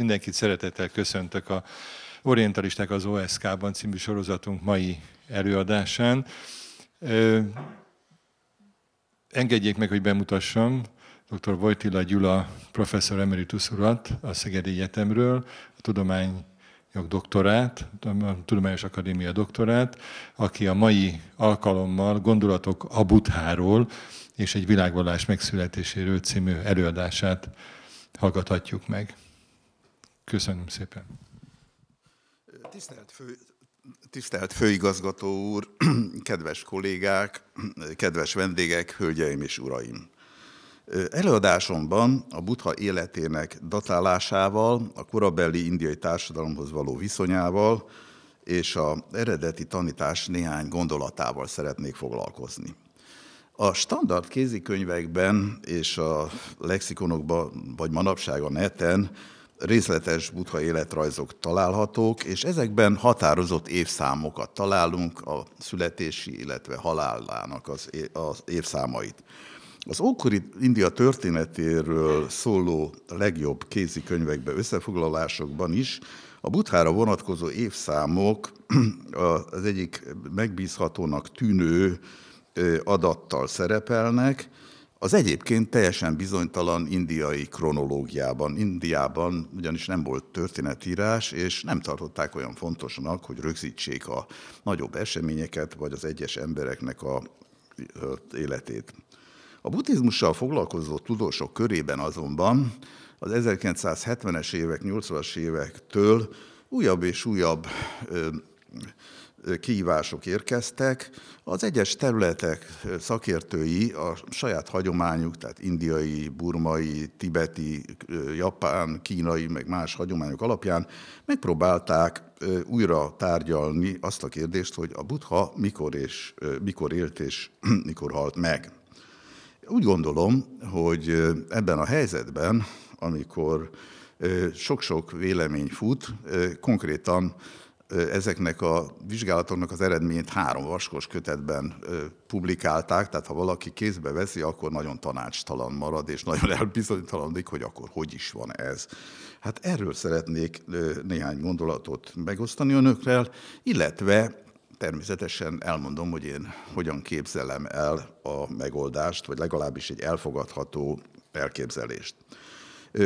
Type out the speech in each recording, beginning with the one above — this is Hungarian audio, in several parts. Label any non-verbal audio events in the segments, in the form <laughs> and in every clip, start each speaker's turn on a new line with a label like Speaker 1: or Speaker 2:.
Speaker 1: Mindenkit szeretettel köszöntök a Orientalisták az OSK-ban című sorozatunk mai előadásán. Engedjék meg, hogy bemutassam dr. Vojtila Gyula professzor emeritus urat a Szegedi Egyetemről, a tudomány doktorát, a Tudományos Akadémia doktorát, aki a mai alkalommal gondolatok a Butháról és egy világvallás megszületéséről című előadását hallgathatjuk meg. Köszönöm szépen. Tisztelt, fő,
Speaker 2: tisztelt főigazgató úr, <clears throat> kedves kollégák, kedves vendégek, hölgyeim és uraim! Előadásomban a buddha életének datálásával, a korabeli indiai társadalomhoz való viszonyával és a eredeti tanítás néhány gondolatával szeretnék foglalkozni. A standard kézikönyvekben és a lexikonokban, vagy manapság a neten részletes butha életrajzok találhatók, és ezekben határozott évszámokat találunk, a születési, illetve halálának az, az évszámait. Az ókori India történetéről szóló legjobb kézi könyvekbe összefoglalásokban is a buthára vonatkozó évszámok <clears throat> az egyik megbízhatónak tűnő adattal szerepelnek, az egyébként teljesen bizonytalan indiai kronológiában. Indiában ugyanis nem volt történetírás, és nem tartották olyan fontosnak, hogy rögzítsék a nagyobb eseményeket, vagy az egyes embereknek a életét. A buddhizmussal foglalkozó tudósok körében azonban az 1970-es évek, 80-as évektől újabb és újabb ö, kihívások érkeztek. Az egyes területek szakértői a saját hagyományuk, tehát indiai, burmai, tibeti, japán, kínai, meg más hagyományok alapján megpróbálták újra tárgyalni azt a kérdést, hogy a buddha mikor, és, mikor élt és <clears throat> mikor halt meg. Úgy gondolom, hogy ebben a helyzetben, amikor sok-sok vélemény fut, konkrétan ezeknek a vizsgálatoknak az eredményt három vaskos kötetben publikálták, tehát ha valaki kézbe veszi, akkor nagyon tanácstalan marad, és nagyon <laughs> elbizonytalanodik, hogy akkor hogy is van ez. Hát erről szeretnék néhány gondolatot megosztani önökkel, illetve természetesen elmondom, hogy én hogyan képzelem el a megoldást, vagy legalábbis egy elfogadható elképzelést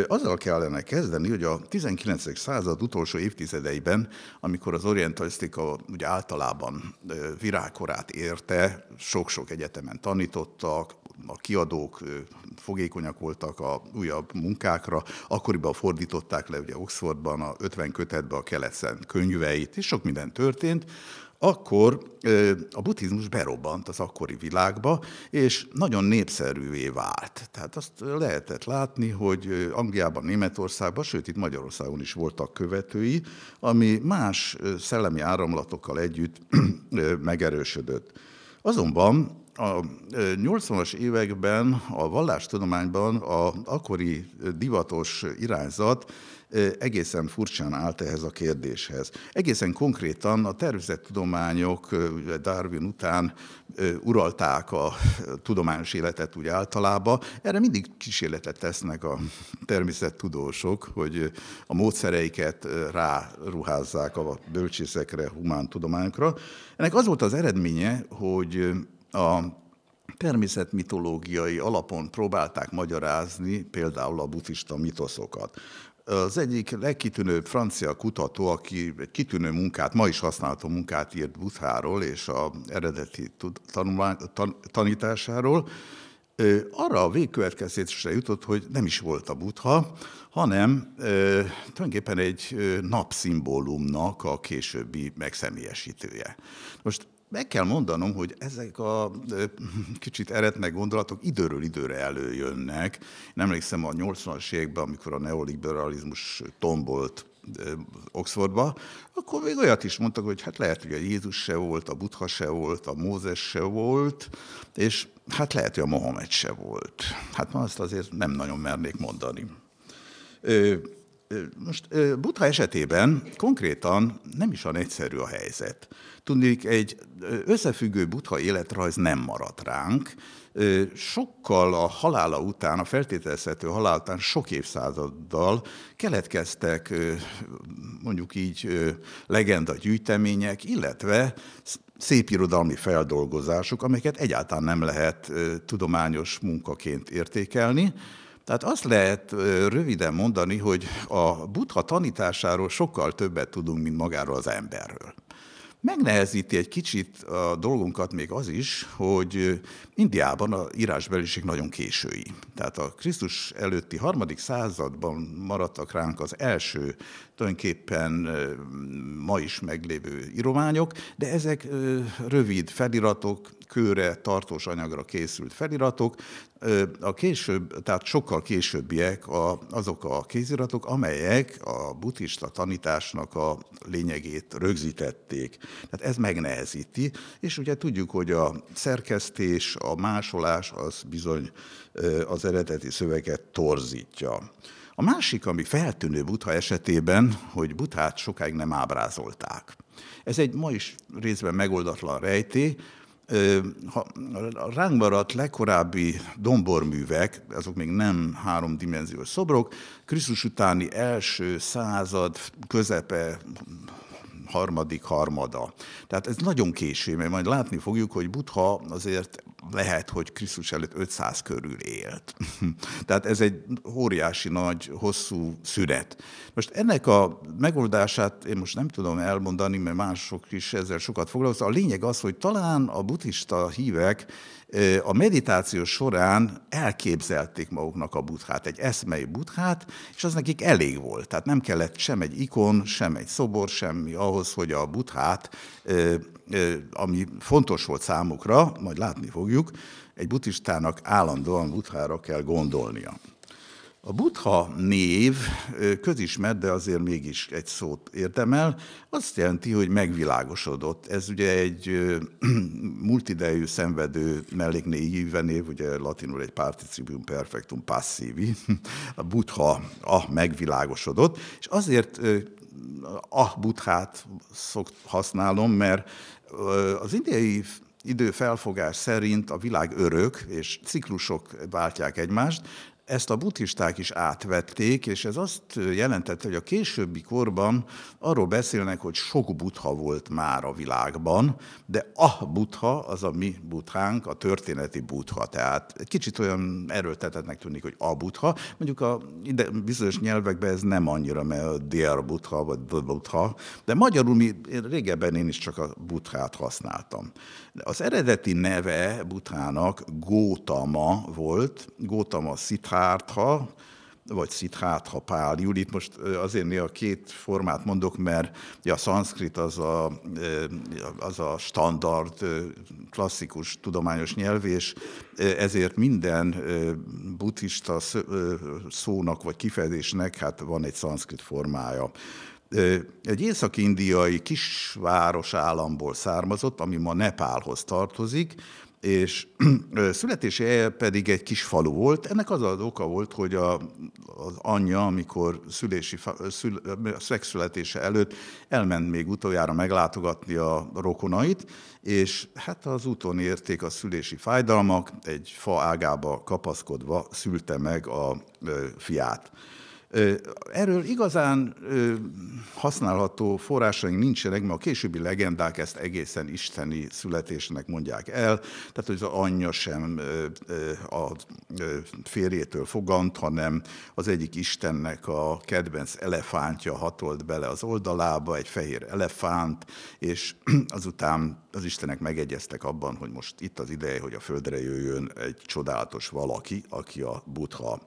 Speaker 2: azzal kellene kezdeni, hogy a 19. század utolsó évtizedeiben, amikor az orientalisztika ugye általában virágkorát érte, sok-sok egyetemen tanítottak, a kiadók fogékonyak voltak a újabb munkákra, akkoriban fordították le ugye Oxfordban a 50 kötetbe a keleten könyveit, és sok minden történt akkor a buddhizmus berobbant az akkori világba, és nagyon népszerűvé vált. Tehát azt lehetett látni, hogy Angliában, Németországban, sőt itt Magyarországon is voltak követői, ami más szellemi áramlatokkal együtt <clears throat> megerősödött. Azonban a 80-as években a vallástudományban a akkori divatos irányzat egészen furcsán állt ehhez a kérdéshez. Egészen konkrétan a természettudományok Darwin után uralták a tudományos életet úgy általában. Erre mindig kísérletet tesznek a természettudósok, hogy a módszereiket ráruházzák a bölcsészekre, humántudományokra. Ennek az volt az eredménye, hogy a természetmitológiai alapon próbálták magyarázni például a buddhista mitoszokat. Az egyik legkitűnőbb francia kutató, aki egy kitűnő munkát, ma is használható munkát írt Butháról és a eredeti tanulmány, tan, tanításáról, arra a végkövetkezésre jutott, hogy nem is volt a butha, hanem e, tulajdonképpen egy napszimbólumnak a későbbi megszemélyesítője. Most meg kell mondanom, hogy ezek a <laughs> kicsit eretnek gondolatok időről időre előjönnek. Nem emlékszem a 80-as években, amikor a neoliberalizmus tombolt Oxfordba, akkor még olyat is mondtak, hogy hát lehet, hogy a Jézus se volt, a Butha se volt, a Mózes se volt, és hát lehet, hogy a Mohamed se volt. Hát ma azt azért nem nagyon mernék mondani. Most Butha esetében konkrétan nem is olyan egyszerű a helyzet. Tudnék, egy összefüggő butha életrajz nem maradt ránk, sokkal a halála után, a feltételezhető halál után sok évszázaddal keletkeztek mondjuk így legenda gyűjtemények, illetve szépirodalmi feldolgozások, amelyeket egyáltalán nem lehet tudományos munkaként értékelni. Tehát azt lehet röviden mondani, hogy a buddha tanításáról sokkal többet tudunk, mint magáról az emberről. Megnehezíti egy kicsit a dolgunkat még az is, hogy Indiában a írásbeliség nagyon késői. Tehát a Krisztus előtti harmadik században maradtak ránk az első, tulajdonképpen ma is meglévő írományok, de ezek rövid feliratok, kőre, tartós anyagra készült feliratok, a később, tehát sokkal későbbiek a, azok a kéziratok, amelyek a buddhista tanításnak a lényegét rögzítették. Tehát ez megnehezíti, és ugye tudjuk, hogy a szerkesztés, a másolás az bizony az eredeti szöveget torzítja. A másik, ami feltűnő Butha esetében, hogy Buthát sokáig nem ábrázolták. Ez egy ma is részben megoldatlan rejtély, ha ránk maradt legkorábbi domborművek, azok még nem háromdimenziós szobrok, Krisztus utáni első század közepe, harmadik harmada. Tehát ez nagyon késő, mert majd látni fogjuk, hogy Butha azért lehet, hogy Krisztus előtt 500 körül élt. <laughs> Tehát ez egy óriási nagy, hosszú szüret. Most ennek a megoldását én most nem tudom elmondani, mert mások is ezzel sokat foglalkoztak. A lényeg az, hogy talán a buddhista hívek a meditáció során elképzelték maguknak a buthát, egy eszmei buthát, és az nekik elég volt. Tehát nem kellett sem egy ikon, sem egy szobor, semmi ahhoz, hogy a buthát, ami fontos volt számukra, majd látni fogjuk, egy buddhistának állandóan buthára kell gondolnia. A buddha név közismert, de azért mégis egy szót érdemel, azt jelenti, hogy megvilágosodott. Ez ugye egy <clears throat> multidejű szenvedő név, ugye latinul egy participium perfectum passivi, <laughs> a buddha a megvilágosodott, és azért a buddhát szokt használom, mert az indiai időfelfogás szerint a világ örök, és ciklusok váltják egymást, ezt a buddhisták is átvették, és ez azt jelentette, hogy a későbbi korban arról beszélnek, hogy sok buddha volt már a világban, de a ah, buddha az a mi buddhánk, a történeti buddha. Tehát egy kicsit olyan erőltetetnek tűnik, hogy a buddha. Mondjuk a ide, bizonyos nyelvekben ez nem annyira, mert a DR buddha, vagy the buddha, de magyarul mi, én régebben én is csak a buddhát használtam. Az eredeti neve butának Gótama volt, Gótama Szithártha, vagy Szithártha Pál Judit. Most azért néha két formát mondok, mert a szanszkrit az a, az a standard, klasszikus tudományos nyelv, és ezért minden buddhista szónak vagy kifejezésnek hát van egy szanszkrit formája. Egy észak-indiai kisváros államból származott, ami ma Nepálhoz tartozik, és születése pedig egy kis falu volt. Ennek az az oka volt, hogy a, az anyja, amikor szülési, szül, szexületése előtt elment még utoljára meglátogatni a rokonait, és hát az úton érték a szülési fájdalmak, egy fa ágába kapaszkodva szülte meg a fiát. Erről igazán használható forrásaink nincsenek, mert a későbbi legendák ezt egészen isteni születésnek mondják el, tehát hogy az anyja sem a férjétől fogant, hanem az egyik Istennek a kedvenc elefántja hatolt bele az oldalába, egy fehér elefánt, és <clears throat> azután az Istenek megegyeztek abban, hogy most itt az ideje, hogy a földre jöjjön egy csodálatos valaki, aki a butha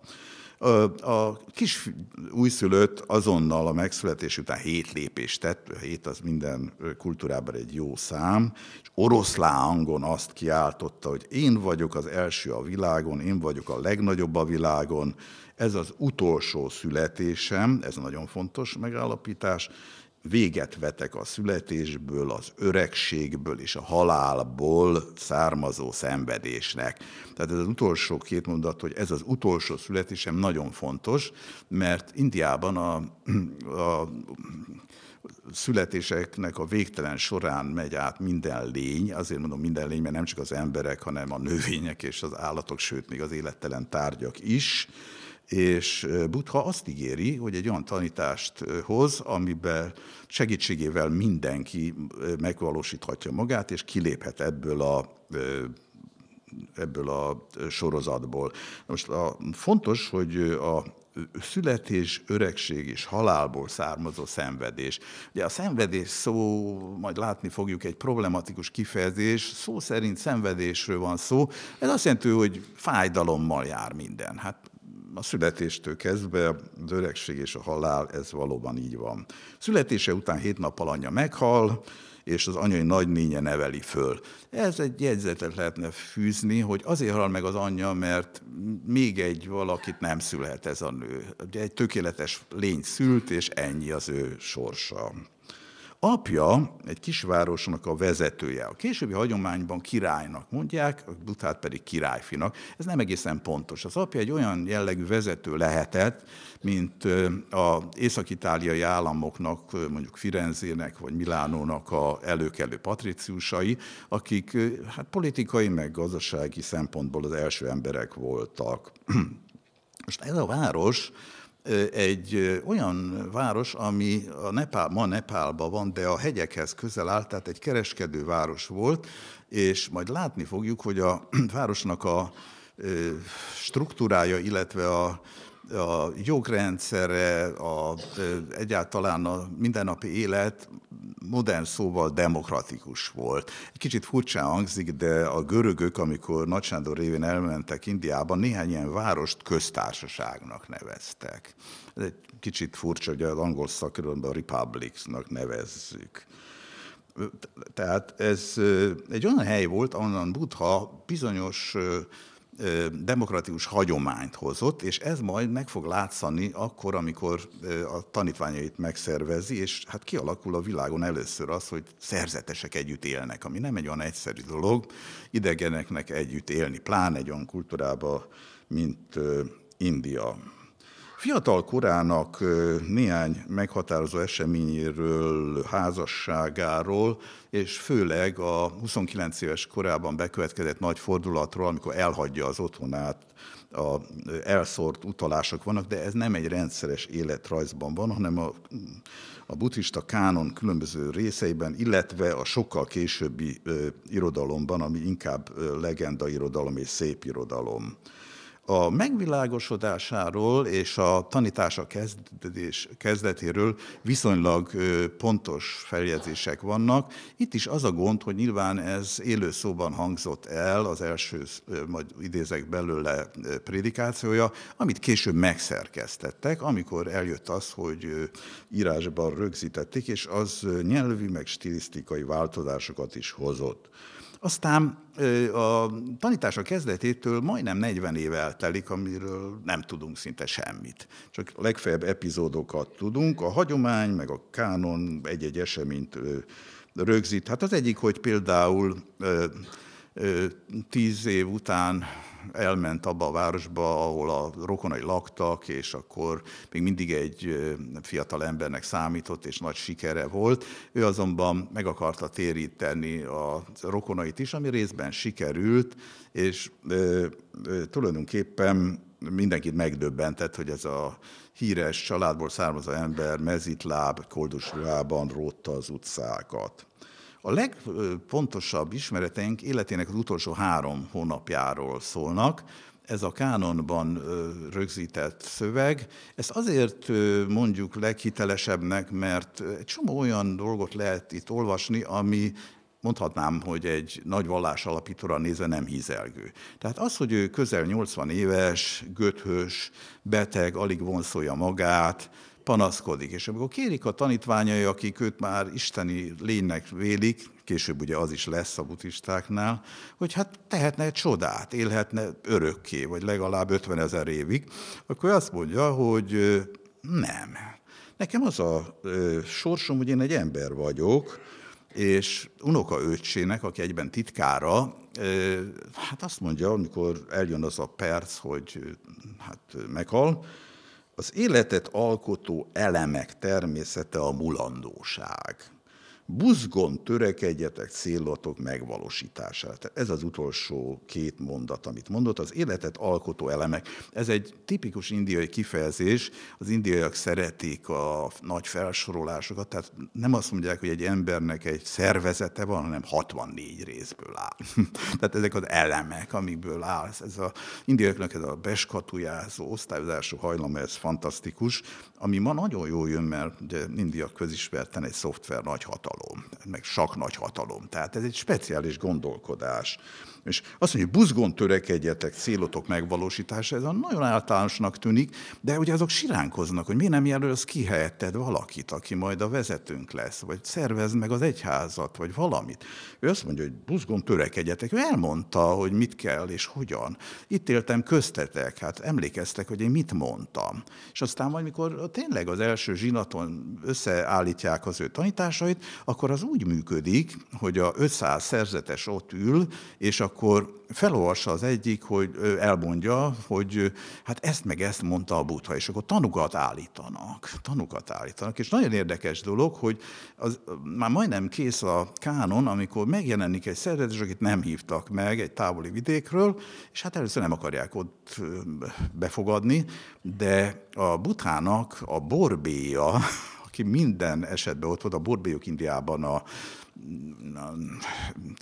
Speaker 2: a kis újszülött azonnal a megszületés után hét lépést tett, a hét az minden kultúrában egy jó szám, és oroszlán hangon azt kiáltotta, hogy én vagyok az első a világon, én vagyok a legnagyobb a világon, ez az utolsó születésem, ez nagyon fontos megállapítás, véget vetek a születésből, az öregségből és a halálból származó szenvedésnek. Tehát ez az utolsó két mondat, hogy ez az utolsó születésem nagyon fontos, mert Indiában a, a születéseknek a végtelen során megy át minden lény, azért mondom minden lény, mert nem csak az emberek, hanem a növények és az állatok, sőt még az élettelen tárgyak is, és Butha azt ígéri, hogy egy olyan tanítást hoz, amiben segítségével mindenki megvalósíthatja magát, és kiléphet ebből a ebből a sorozatból. Most a, fontos, hogy a születés, öregség és halálból származó szenvedés. Ugye a szenvedés szó, majd látni fogjuk, egy problematikus kifejezés, szó szerint szenvedésről van szó, ez azt jelenti, hogy fájdalommal jár minden. Hát a születéstől kezdve az öregség és a halál, ez valóban így van. Születése után hét nappal anyja meghal, és az anyai nagynénye neveli föl. Ez egy jegyzetet lehetne fűzni, hogy azért hal meg az anyja, mert még egy valakit nem szülhet ez a nő. Egy tökéletes lény szült, és ennyi az ő sorsa. Apja egy kisvárosnak a vezetője. A későbbi hagyományban királynak mondják, Dutát pedig királyfinak. Ez nem egészen pontos. Az apja egy olyan jellegű vezető lehetett, mint az észak-itáliai államoknak, mondjuk Firenzének vagy Milánónak a előkelő patriciusai, akik hát politikai meg gazdasági szempontból az első emberek voltak. <clears throat> Most ez a város egy olyan város, ami a Nepál, ma Nepálban van, de a hegyekhez közel áll, tehát egy kereskedő város volt, és majd látni fogjuk, hogy a <clears throat> városnak a struktúrája, illetve a a jogrendszere, a, egyáltalán a mindennapi élet modern szóval demokratikus volt. Egy kicsit furcsán hangzik, de a görögök, amikor Nagy Sándor révén elmentek Indiában, néhány ilyen várost köztársaságnak neveztek. Ez egy kicsit furcsa, hogy az angol a republicsnak nevezzük. Tehát ez egy olyan hely volt, ahonnan Buddha bizonyos demokratikus hagyományt hozott, és ez majd meg fog látszani akkor, amikor a tanítványait megszervezi, és hát kialakul a világon először az, hogy szerzetesek együtt élnek, ami nem egy olyan egyszerű dolog, idegeneknek együtt élni, pláne egy olyan kultúrába, mint India. Fiatal korának néhány meghatározó eseményéről, házasságáról, és főleg a 29 éves korában bekövetkezett nagy fordulatról, amikor elhagyja az otthonát, a elszórt utalások vannak, de ez nem egy rendszeres életrajzban van, hanem a, a buddhista kánon különböző részeiben, illetve a sokkal későbbi ö, irodalomban, ami inkább ö, legenda irodalom és szép irodalom a megvilágosodásáról és a tanítása kezdés, kezdetéről viszonylag pontos feljegyzések vannak. Itt is az a gond, hogy nyilván ez élő szóban hangzott el az első, majd idézek belőle prédikációja, amit később megszerkeztettek, amikor eljött az, hogy írásban rögzítették, és az nyelvi meg stilisztikai változásokat is hozott. Aztán a tanítása kezdetétől majdnem 40 év eltelik, amiről nem tudunk szinte semmit. Csak legfeljebb epizódokat tudunk, a hagyomány, meg a kánon egy-egy eseményt rögzít. Hát az egyik, hogy például tíz év után elment abba a városba, ahol a rokonai laktak, és akkor még mindig egy fiatal embernek számított, és nagy sikere volt. Ő azonban meg akarta téríteni a rokonait is, ami részben sikerült, és ö, ö, tulajdonképpen mindenkit megdöbbentett, hogy ez a híres családból származó ember mezitláb koldusruhában rótta az utcákat. A legpontosabb ismereteink életének az utolsó három hónapjáról szólnak, ez a kánonban rögzített szöveg. Ezt azért mondjuk leghitelesebbnek, mert egy csomó olyan dolgot lehet itt olvasni, ami mondhatnám, hogy egy nagy vallás alapítóra nézve nem hízelgő. Tehát az, hogy ő közel 80 éves, göthös, beteg, alig vonszolja magát, panaszkodik. És amikor kérik a tanítványai, akik őt már isteni lénynek vélik, később ugye az is lesz a buddhistáknál, hogy hát tehetne egy csodát, élhetne örökké, vagy legalább 50 ezer évig, akkor azt mondja, hogy nem. Nekem az a sorsom, hogy én egy ember vagyok, és unoka öcsének, aki egyben titkára, hát azt mondja, amikor eljön az a perc, hogy hát meghal, az életet alkotó elemek természete a mulandóság buzgon törekedjetek célotok megvalósítására. Ez az utolsó két mondat, amit mondott, az életet alkotó elemek. Ez egy tipikus indiai kifejezés, az indiaiak szeretik a nagy felsorolásokat, tehát nem azt mondják, hogy egy embernek egy szervezete van, hanem 64 részből áll. <laughs> tehát ezek az elemek, amikből áll. Ez a indiaiaknak ez a beskatujázó, osztályozású hajlama, ez fantasztikus, ami ma nagyon jó, jön, mert ugye India közismerten egy szoftver nagy hatalom, meg sak hatalom, Tehát ez egy speciális gondolkodás, és azt mondja, hogy buzgón törekedjetek célotok megvalósítása, ez a nagyon általánosnak tűnik, de ugye azok siránkoznak, hogy miért nem jelölsz ki helyetted valakit, aki majd a vezetőnk lesz, vagy szervez meg az egyházat, vagy valamit. Ő azt mondja, hogy buzgón törekedjetek. Ő elmondta, hogy mit kell és hogyan. Itt éltem köztetek, hát emlékeztek, hogy én mit mondtam. És aztán majd, mikor tényleg az első zsinaton összeállítják az ő tanításait, akkor az úgy működik, hogy a 500 szerzetes ott ül, és akkor akkor felolvassa az egyik, hogy elmondja, hogy hát ezt meg ezt mondta a butha, és akkor tanukat állítanak. Tanukat állítanak. És nagyon érdekes dolog, hogy az, már majdnem kész a kánon, amikor megjelenik egy és akit nem hívtak meg egy távoli vidékről, és hát először nem akarják ott befogadni, de a buthának a borbéja, <laughs> aki minden esetben ott volt, a borbélyok Indiában a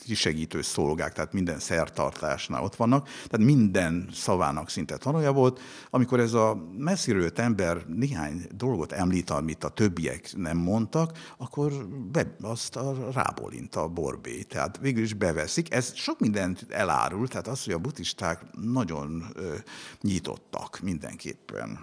Speaker 2: kisegítő szolgák, tehát minden szertartásnál ott vannak, tehát minden szavának szinte tanulja volt. Amikor ez a messziről ember néhány dolgot említ, amit a többiek nem mondtak, akkor be, azt a, rábólint a borbé, tehát végül is beveszik. Ez sok mindent elárul, tehát az, hogy a buddhisták nagyon ö, nyitottak mindenképpen.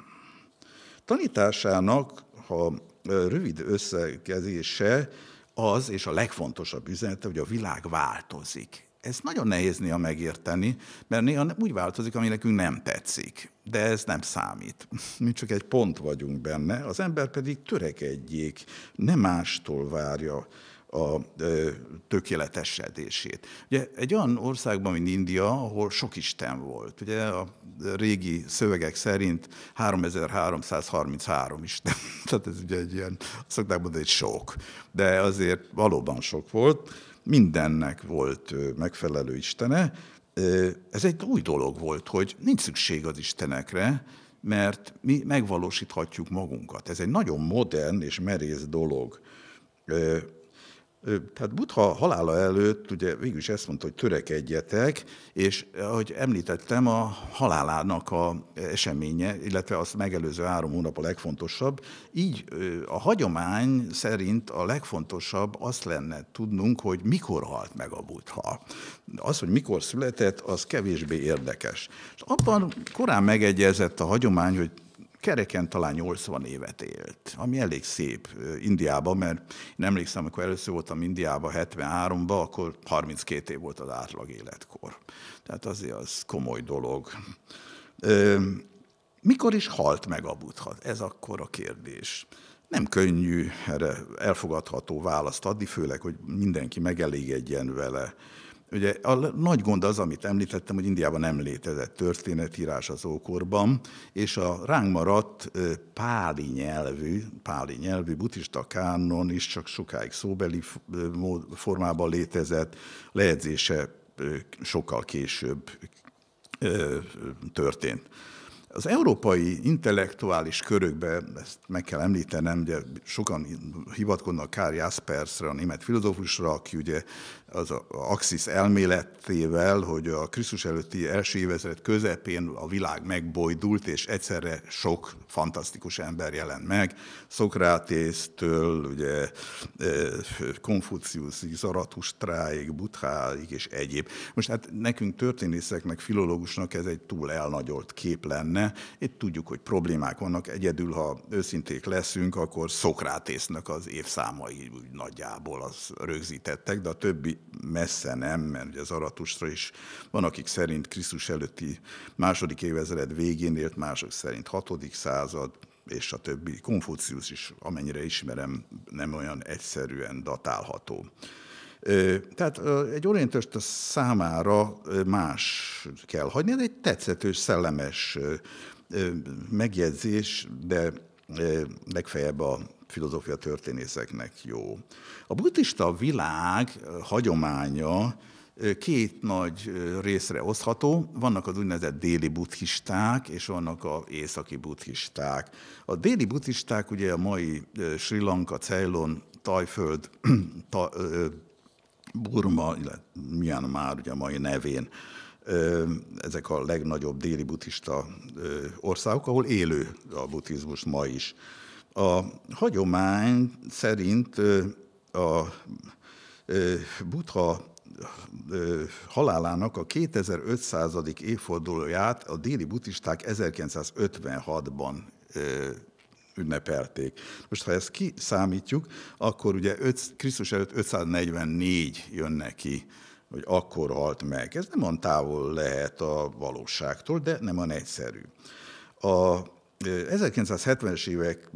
Speaker 2: Tanításának, ha rövid összekezése, az, és a legfontosabb üzenete, hogy a világ változik. Ezt nagyon nehéz néha megérteni, mert néha úgy változik, ami nekünk nem tetszik. De ez nem számít. Mi csak egy pont vagyunk benne, az ember pedig törekedjék, nem mástól várja a tökéletesedését. Ugye egy olyan országban, mint India, ahol sok Isten volt. Ugye a régi szövegek szerint 3333 Isten. <laughs> Tehát ez ugye egy ilyen, szokták mondani, egy sok. De azért valóban sok volt. Mindennek volt megfelelő Istene. Ez egy új dolog volt, hogy nincs szükség az Istenekre, mert mi megvalósíthatjuk magunkat. Ez egy nagyon modern és merész dolog tehát Butha halála előtt ugye végül is ezt mondta, hogy törekedjetek, és ahogy említettem, a halálának a eseménye, illetve az megelőző három hónap a legfontosabb. Így a hagyomány szerint a legfontosabb azt lenne tudnunk, hogy mikor halt meg a Butha. Az, hogy mikor született, az kevésbé érdekes. És abban korán megegyezett a hagyomány, hogy kereken talán 80 évet élt, ami elég szép Indiában, mert én emlékszem, amikor először voltam Indiában 73-ban, akkor 32 év volt az átlag életkor. Tehát azért az komoly dolog. Mikor is halt meg a buddha? Ez akkor a kérdés. Nem könnyű erre elfogadható választ adni, főleg, hogy mindenki megelégedjen vele. Ugye a nagy gond az, amit említettem, hogy Indiában nem létezett történetírás az ókorban, és a ránk maradt páli nyelvű, páli nyelvű buddhista kánon is csak sokáig szóbeli formában létezett, lejegyzése sokkal később történt. Az európai intellektuális körökben, ezt meg kell említenem, ugye sokan hivatkoznak Kár Jaspersre, a német filozófusra, aki ugye az a Axis elméletével, hogy a Krisztus előtti első évezred közepén a világ megbojdult, és egyszerre sok fantasztikus ember jelent meg. Szokrátésztől, ugye e, Konfuciusig, Zaratustráig, Buthaig, és egyéb. Most hát nekünk történészeknek, filológusnak ez egy túl elnagyolt kép lenne, lenne. Itt tudjuk, hogy problémák vannak, egyedül, ha őszinték leszünk, akkor Szokrátésznek az évszámai úgy nagyjából az rögzítettek, de a többi messze nem, mert ugye az Aratusra is van, akik szerint Krisztus előtti második évezred végén élt, mások szerint hatodik század, és a többi. Konfuciusz is, amennyire ismerem, nem olyan egyszerűen datálható. Tehát egy a számára más kell hagyni, de egy tetszetős, szellemes megjegyzés, de legfeljebb a filozófia történészeknek jó. A buddhista világ hagyománya két nagy részre osztható. Vannak az úgynevezett déli buddhisták, és vannak az északi buddhisták. A déli buddhisták ugye a mai Sri Lanka, Ceylon, Tajföld, <clears throat> ta, Burma, illetve már ugye mai nevén, ezek a legnagyobb déli buddhista országok, ahol élő a buddhizmus ma is. A hagyomány szerint a buddha halálának a 2500. évfordulóját a déli buddhisták 1956-ban ünnepelték. Most ha ezt kiszámítjuk, akkor ugye 5, Krisztus előtt 544 jön neki, hogy akkor halt meg. Ez nem olyan távol lehet a valóságtól, de nem olyan egyszerű. A 1970-es évek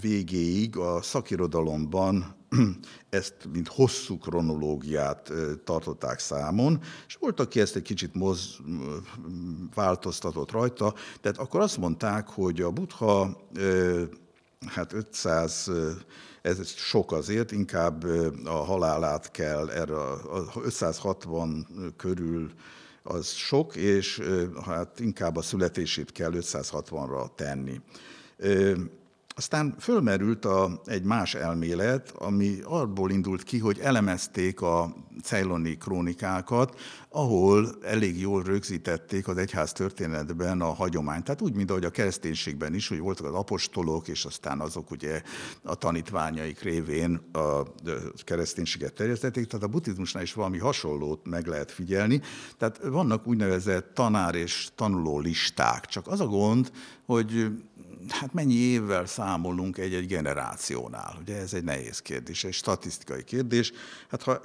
Speaker 2: végéig a szakirodalomban <clears throat> ezt, mint hosszú kronológiát tartották számon, és volt, aki ezt egy kicsit moz, változtatott rajta, tehát akkor azt mondták, hogy a butha, hát 500, ez sok azért, inkább a halálát kell erre a 560 körül az sok, és hát inkább a születését kell 560-ra tenni. Aztán fölmerült a, egy más elmélet, ami abból indult ki, hogy elemezték a ceyloni krónikákat, ahol elég jól rögzítették az egyház történetben a hagyományt. Tehát úgy, mint ahogy a kereszténységben is, hogy voltak az apostolok, és aztán azok ugye a tanítványaik révén a kereszténységet terjesztették, tehát a buddhizmusnál is valami hasonlót meg lehet figyelni. Tehát vannak úgynevezett tanár és tanuló listák, csak az a gond, hogy hát mennyi évvel számolunk egy-egy generációnál? Ugye ez egy nehéz kérdés, egy statisztikai kérdés. Hát ha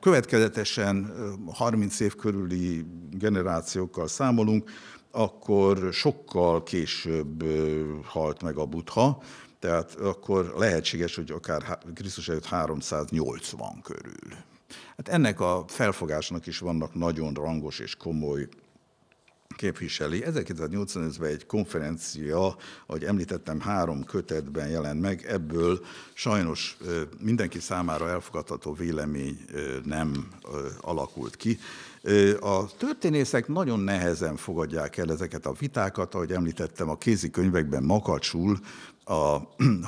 Speaker 2: következetesen 30 év körüli generációkkal számolunk, akkor sokkal később halt meg a butha, tehát akkor lehetséges, hogy akár Krisztus előtt 380 körül. Hát ennek a felfogásnak is vannak nagyon rangos és komoly képviseli. 1985-ben egy konferencia, ahogy említettem, három kötetben jelent meg, ebből sajnos mindenki számára elfogadható vélemény nem alakult ki. A történészek nagyon nehezen fogadják el ezeket a vitákat, ahogy említettem, a kézi könyvekben makacsul a <clears throat>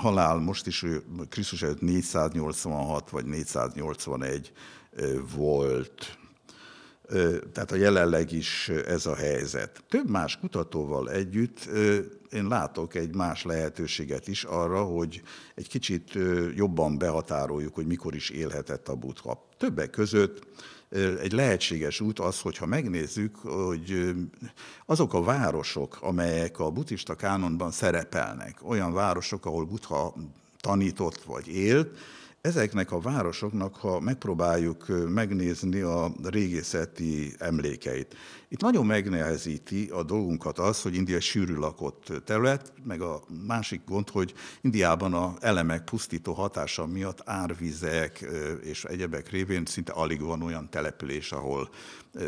Speaker 2: halál most is Krisztus előtt 486 vagy 481 volt tehát a jelenleg is ez a helyzet. Több más kutatóval együtt én látok egy más lehetőséget is arra, hogy egy kicsit jobban behatároljuk, hogy mikor is élhetett a butka. Többek között egy lehetséges út az, hogyha megnézzük, hogy azok a városok, amelyek a buddhista kánonban szerepelnek, olyan városok, ahol butha tanított vagy élt, Ezeknek a városoknak, ha megpróbáljuk megnézni a régészeti emlékeit, itt nagyon megnehezíti a dolgunkat az, hogy India sűrű lakott terület, meg a másik gond, hogy Indiában a elemek pusztító hatása miatt árvizek és egyebek révén szinte alig van olyan település, ahol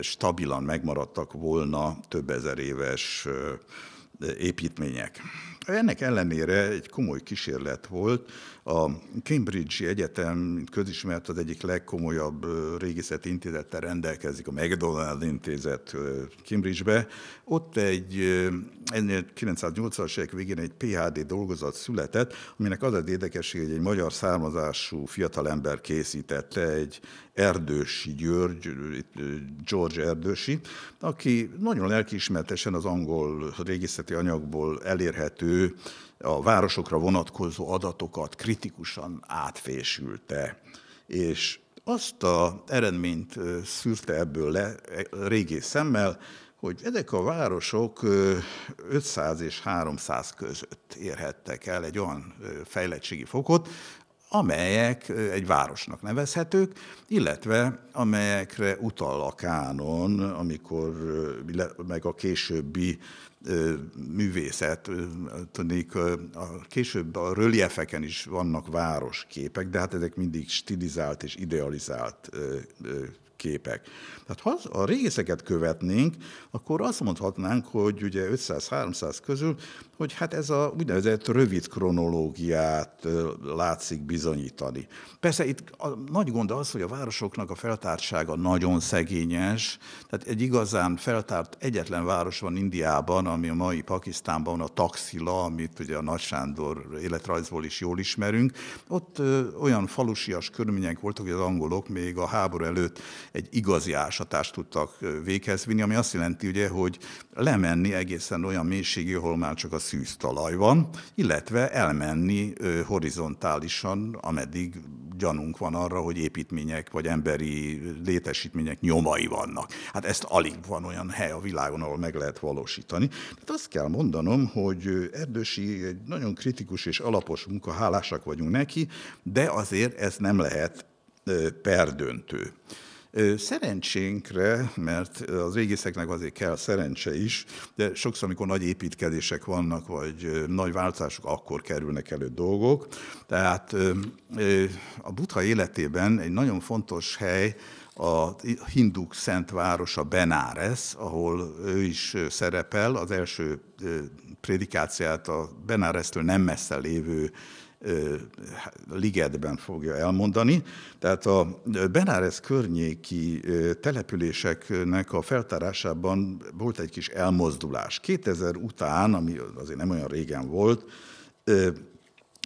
Speaker 2: stabilan megmaradtak volna több ezer éves építmények. Ennek ellenére egy komoly kísérlet volt, a Cambridge Egyetem, mint közismert, az egyik legkomolyabb régészeti intézettel rendelkezik, a McDonald intézet Cambridgebe. Ott egy 1980-as évek végén egy PhD dolgozat született, aminek az az érdekesség, hogy egy magyar származású fiatalember készítette egy Erdősi György, George Erdősi, aki nagyon lelkiismertesen az angol régészeti anyagból elérhető a városokra vonatkozó adatokat kritikusan átfésülte, és azt a eredményt szűrte ebből le e, régi szemmel, hogy ezek a városok 500 és 300 között érhettek el egy olyan fejlettségi fokot, amelyek egy városnak nevezhetők, illetve amelyekre utal a kánon, amikor meg a későbbi művészet, tudnék, a később a röliefeken is vannak városképek, de hát ezek mindig stilizált és idealizált képek. Tehát ha a régészeket követnénk, akkor azt mondhatnánk, hogy ugye 500-300 közül hogy hát ez a úgynevezett rövid kronológiát látszik bizonyítani. Persze itt a nagy gond az, hogy a városoknak a feltártsága nagyon szegényes, tehát egy igazán feltárt egyetlen város van Indiában, ami a mai Pakisztánban a Taxila, amit ugye a Nagy Sándor életrajzból is jól ismerünk. Ott olyan falusias körülmények voltak, hogy az angolok még a háború előtt egy igazi ásatást tudtak véghez vinni, ami azt jelenti ugye, hogy lemenni egészen olyan mélységig, ahol már csak a szűz talaj van, illetve elmenni horizontálisan, ameddig gyanunk van arra, hogy építmények vagy emberi létesítmények nyomai vannak. Hát ezt alig van olyan hely a világon, ahol meg lehet valósítani. Tehát azt kell mondanom, hogy Erdősi egy nagyon kritikus és alapos munka, hálásak vagyunk neki, de azért ez nem lehet perdöntő. Szerencsénkre, mert az régészeknek azért kell szerencse is, de sokszor, amikor nagy építkezések vannak, vagy nagy változások, akkor kerülnek elő dolgok. Tehát a butha életében egy nagyon fontos hely, a hinduk szent városa Benáres, ahol ő is szerepel, az első prédikáciát a Benárestől nem messze lévő ligetben fogja elmondani. Tehát a Benárez környéki településeknek a feltárásában volt egy kis elmozdulás. 2000 után, ami azért nem olyan régen volt,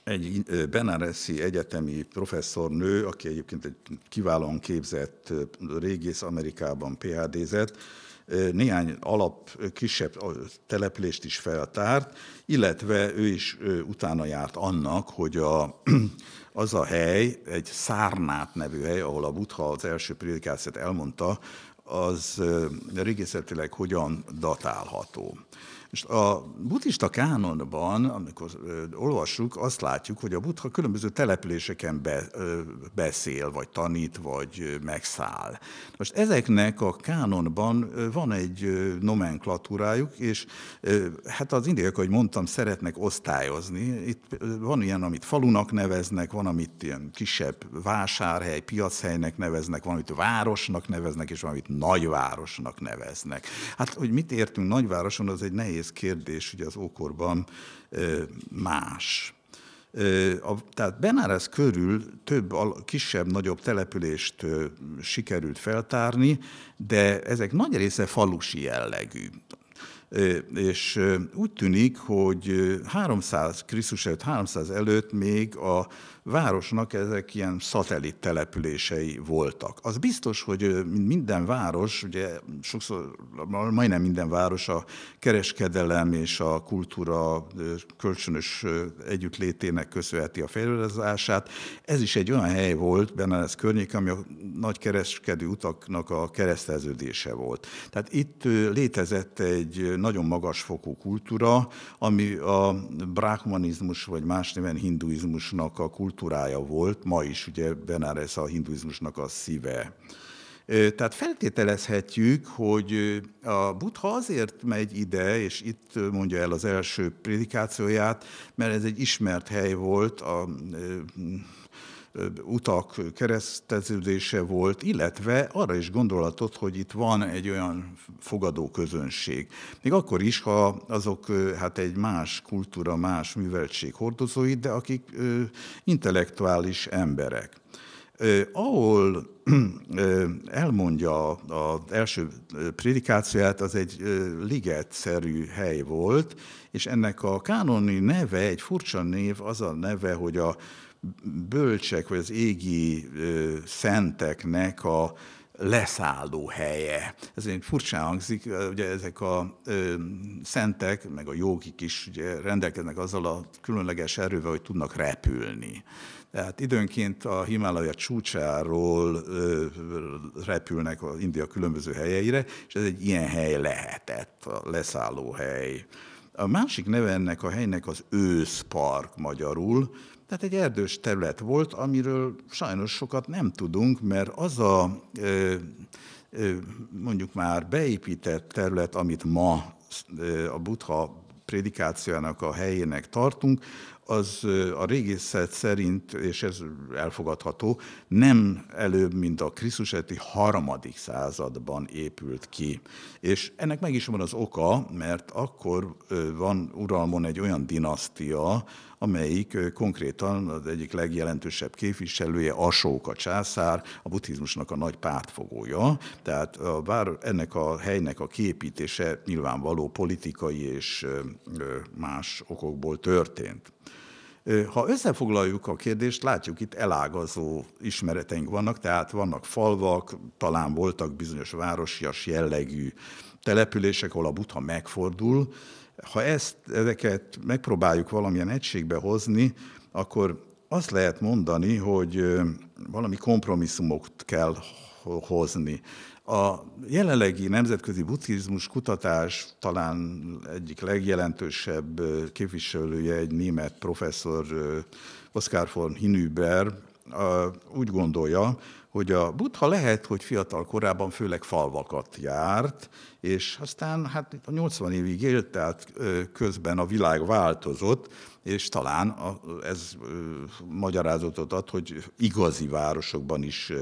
Speaker 2: egy Benáreszi egyetemi professzornő, aki egyébként egy kiválóan képzett régész Amerikában PHD-zett, néhány alap kisebb települést is feltárt, illetve ő is utána járt annak, hogy a, <clears throat> az a hely, egy Szárnát nevű hely, ahol a Butha az első prédikációt elmondta, az régészetileg hogyan datálható. Most a buddhista kánonban, amikor olvassuk, azt látjuk, hogy a buddha különböző településeken be, beszél, vagy tanít, vagy megszáll. Most ezeknek a kánonban van egy nomenklatúrájuk, és hát az indiak, ahogy mondtam, szeretnek osztályozni. Itt van ilyen, amit falunak neveznek, van, amit ilyen kisebb vásárhely, piachelynek neveznek, van, amit városnak neveznek, és van, amit nagyvárosnak neveznek. Hát, hogy mit értünk nagyvároson, az egy nehéz egész kérdés ugye az ókorban más. A, tehát Benárez körül több kisebb-nagyobb települést sikerült feltárni, de ezek nagy része falusi jellegű. És úgy tűnik, hogy 300 Krisztus előtt, 300 előtt még a városnak ezek ilyen szatellit települései voltak. Az biztos, hogy minden város, ugye sokszor, majdnem minden város a kereskedelem és a kultúra kölcsönös együttlétének köszönheti a fejlődését. Ez is egy olyan hely volt, benne ez környék, ami a nagy kereskedő utaknak a kereszteződése volt. Tehát itt létezett egy nagyon magas fokú kultúra, ami a brahmanizmus vagy más néven hinduizmusnak a kultúra kultúrája volt, ma is ugye Benares a hinduizmusnak a szíve. Tehát feltételezhetjük, hogy a Buddha azért megy ide, és itt mondja el az első prédikációját, mert ez egy ismert hely volt a utak kereszteződése volt, illetve arra is gondolatot, hogy itt van egy olyan fogadó közönség. Még akkor is, ha azok hát egy más kultúra, más műveltség hordozói, de akik intellektuális emberek. Ahol elmondja az első prédikációját, az egy ligetszerű hely volt, és ennek a kánoni neve, egy furcsa név, az a neve, hogy a bölcsek, vagy az égi ö, szenteknek a leszálló helye. Ez egy furcsán hangzik, ugye ezek a ö, szentek, meg a jogik is ugye, rendelkeznek azzal a különleges erővel, hogy tudnak repülni. Tehát időnként a Himalaya csúcsáról ö, repülnek az India különböző helyeire, és ez egy ilyen hely lehetett, a leszálló hely. A másik neve ennek a helynek az őszpark magyarul, tehát egy erdős terület volt, amiről sajnos sokat nem tudunk, mert az a mondjuk már beépített terület, amit ma a buddha prédikációjának a helyének tartunk, az a régészet szerint, és ez elfogadható, nem előbb, mint a Krisztus előtti harmadik században épült ki. És ennek meg is van az oka, mert akkor van uralmon egy olyan dinasztia, amelyik konkrétan az egyik legjelentősebb képviselője, a császár, a buddhizmusnak a nagy pártfogója. Tehát a vár, ennek a helynek a kiépítése nyilvánvaló politikai és más okokból történt. Ha összefoglaljuk a kérdést, látjuk itt elágazó ismereteink vannak, tehát vannak falvak, talán voltak bizonyos városias jellegű települések, ahol a butha megfordul, ha ezt, ezeket megpróbáljuk valamilyen egységbe hozni, akkor azt lehet mondani, hogy valami kompromisszumot kell hozni. A jelenlegi nemzetközi buddhizmus kutatás talán egyik legjelentősebb képviselője egy német professzor, Oscar von Hinüber, úgy gondolja, hogy a Buddha lehet, hogy fiatal korában főleg falvakat járt, és aztán hát a 80 évig élt, tehát közben a világ változott, és talán ez magyarázatot ad, hogy igazi városokban is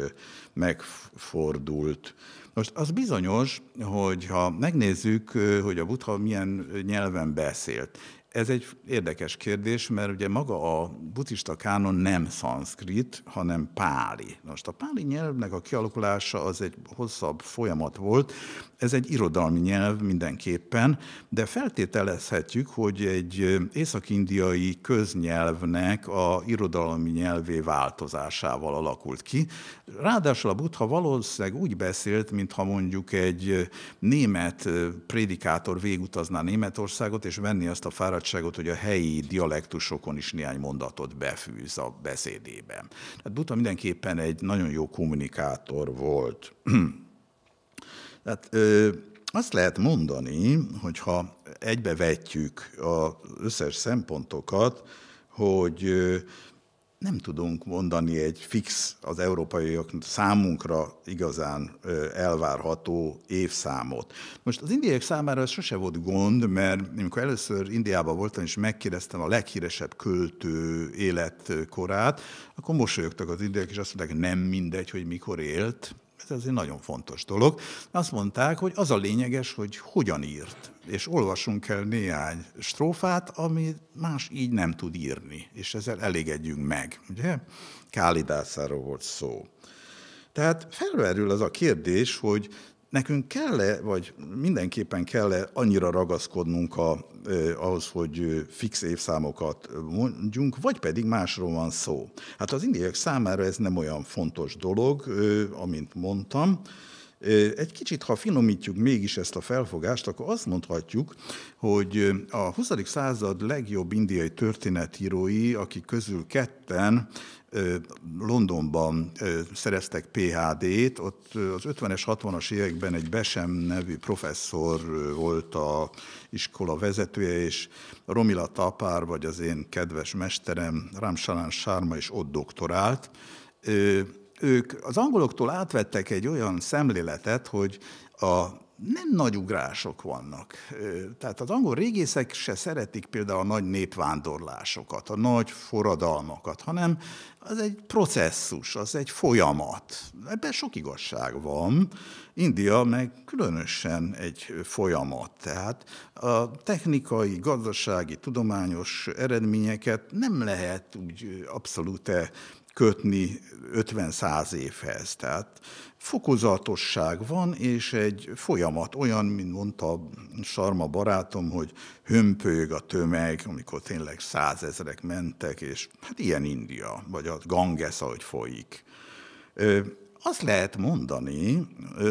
Speaker 2: megfordult. Most az bizonyos, hogy ha megnézzük, hogy a Buddha milyen nyelven beszélt, ez egy érdekes kérdés, mert ugye maga a buddhista kánon nem szanszkrit, hanem páli. Most a páli nyelvnek a kialakulása az egy hosszabb folyamat volt. Ez egy irodalmi nyelv mindenképpen, de feltételezhetjük, hogy egy észak-indiai köznyelvnek a irodalmi nyelvé változásával alakult ki. Ráadásul a buddha valószínűleg úgy beszélt, mintha mondjuk egy német prédikátor végutazná Németországot, és venni azt a fáradt barátságot, hogy a helyi dialektusokon is néhány mondatot befűz a beszédében. Tehát Buta mindenképpen egy nagyon jó kommunikátor volt. <clears throat> Tehát ö, azt lehet mondani, hogyha egybevetjük az összes szempontokat, hogy nem tudunk mondani egy fix az európaiak számunkra igazán elvárható évszámot. Most az indiaiak számára ez sose volt gond, mert amikor először Indiában voltam és megkérdeztem a leghíresebb költő életkorát, akkor mosolyogtak az indiaiak, és azt mondták, nem mindegy, hogy mikor élt, ez egy nagyon fontos dolog. Azt mondták, hogy az a lényeges, hogy hogyan írt és olvasunk el néhány strófát, ami más így nem tud írni, és ezzel elégedjünk meg, ugye? Kálidászáról volt szó. Tehát felverül az a kérdés, hogy nekünk kell-e, vagy mindenképpen kell-e annyira ragaszkodnunk a, eh, ahhoz, hogy fix évszámokat mondjunk, vagy pedig másról van szó. Hát az indiaiak számára ez nem olyan fontos dolog, eh, amint mondtam, egy kicsit, ha finomítjuk mégis ezt a felfogást, akkor azt mondhatjuk, hogy a 20. század legjobb indiai történetírói, akik közül ketten Londonban szereztek PhD-t, ott az 50-es, 60-as években egy Besem nevű professzor volt a iskola vezetője, és Romila Tapár, vagy az én kedves mesterem, Ramsalán Sárma is ott doktorált ők az angoloktól átvettek egy olyan szemléletet, hogy a nem nagy ugrások vannak. Tehát az angol régészek se szeretik például a nagy népvándorlásokat, a nagy forradalmakat, hanem az egy processzus, az egy folyamat. Ebben sok igazság van. India meg különösen egy folyamat. Tehát a technikai, gazdasági, tudományos eredményeket nem lehet úgy abszolút kötni 50-100 évhez. Tehát fokozatosság van, és egy folyamat, olyan, mint mondta Sarma barátom, hogy hömpölyög a tömeg, amikor tényleg százezrek mentek, és hát ilyen India, vagy a Ganges, ahogy folyik. Azt lehet mondani,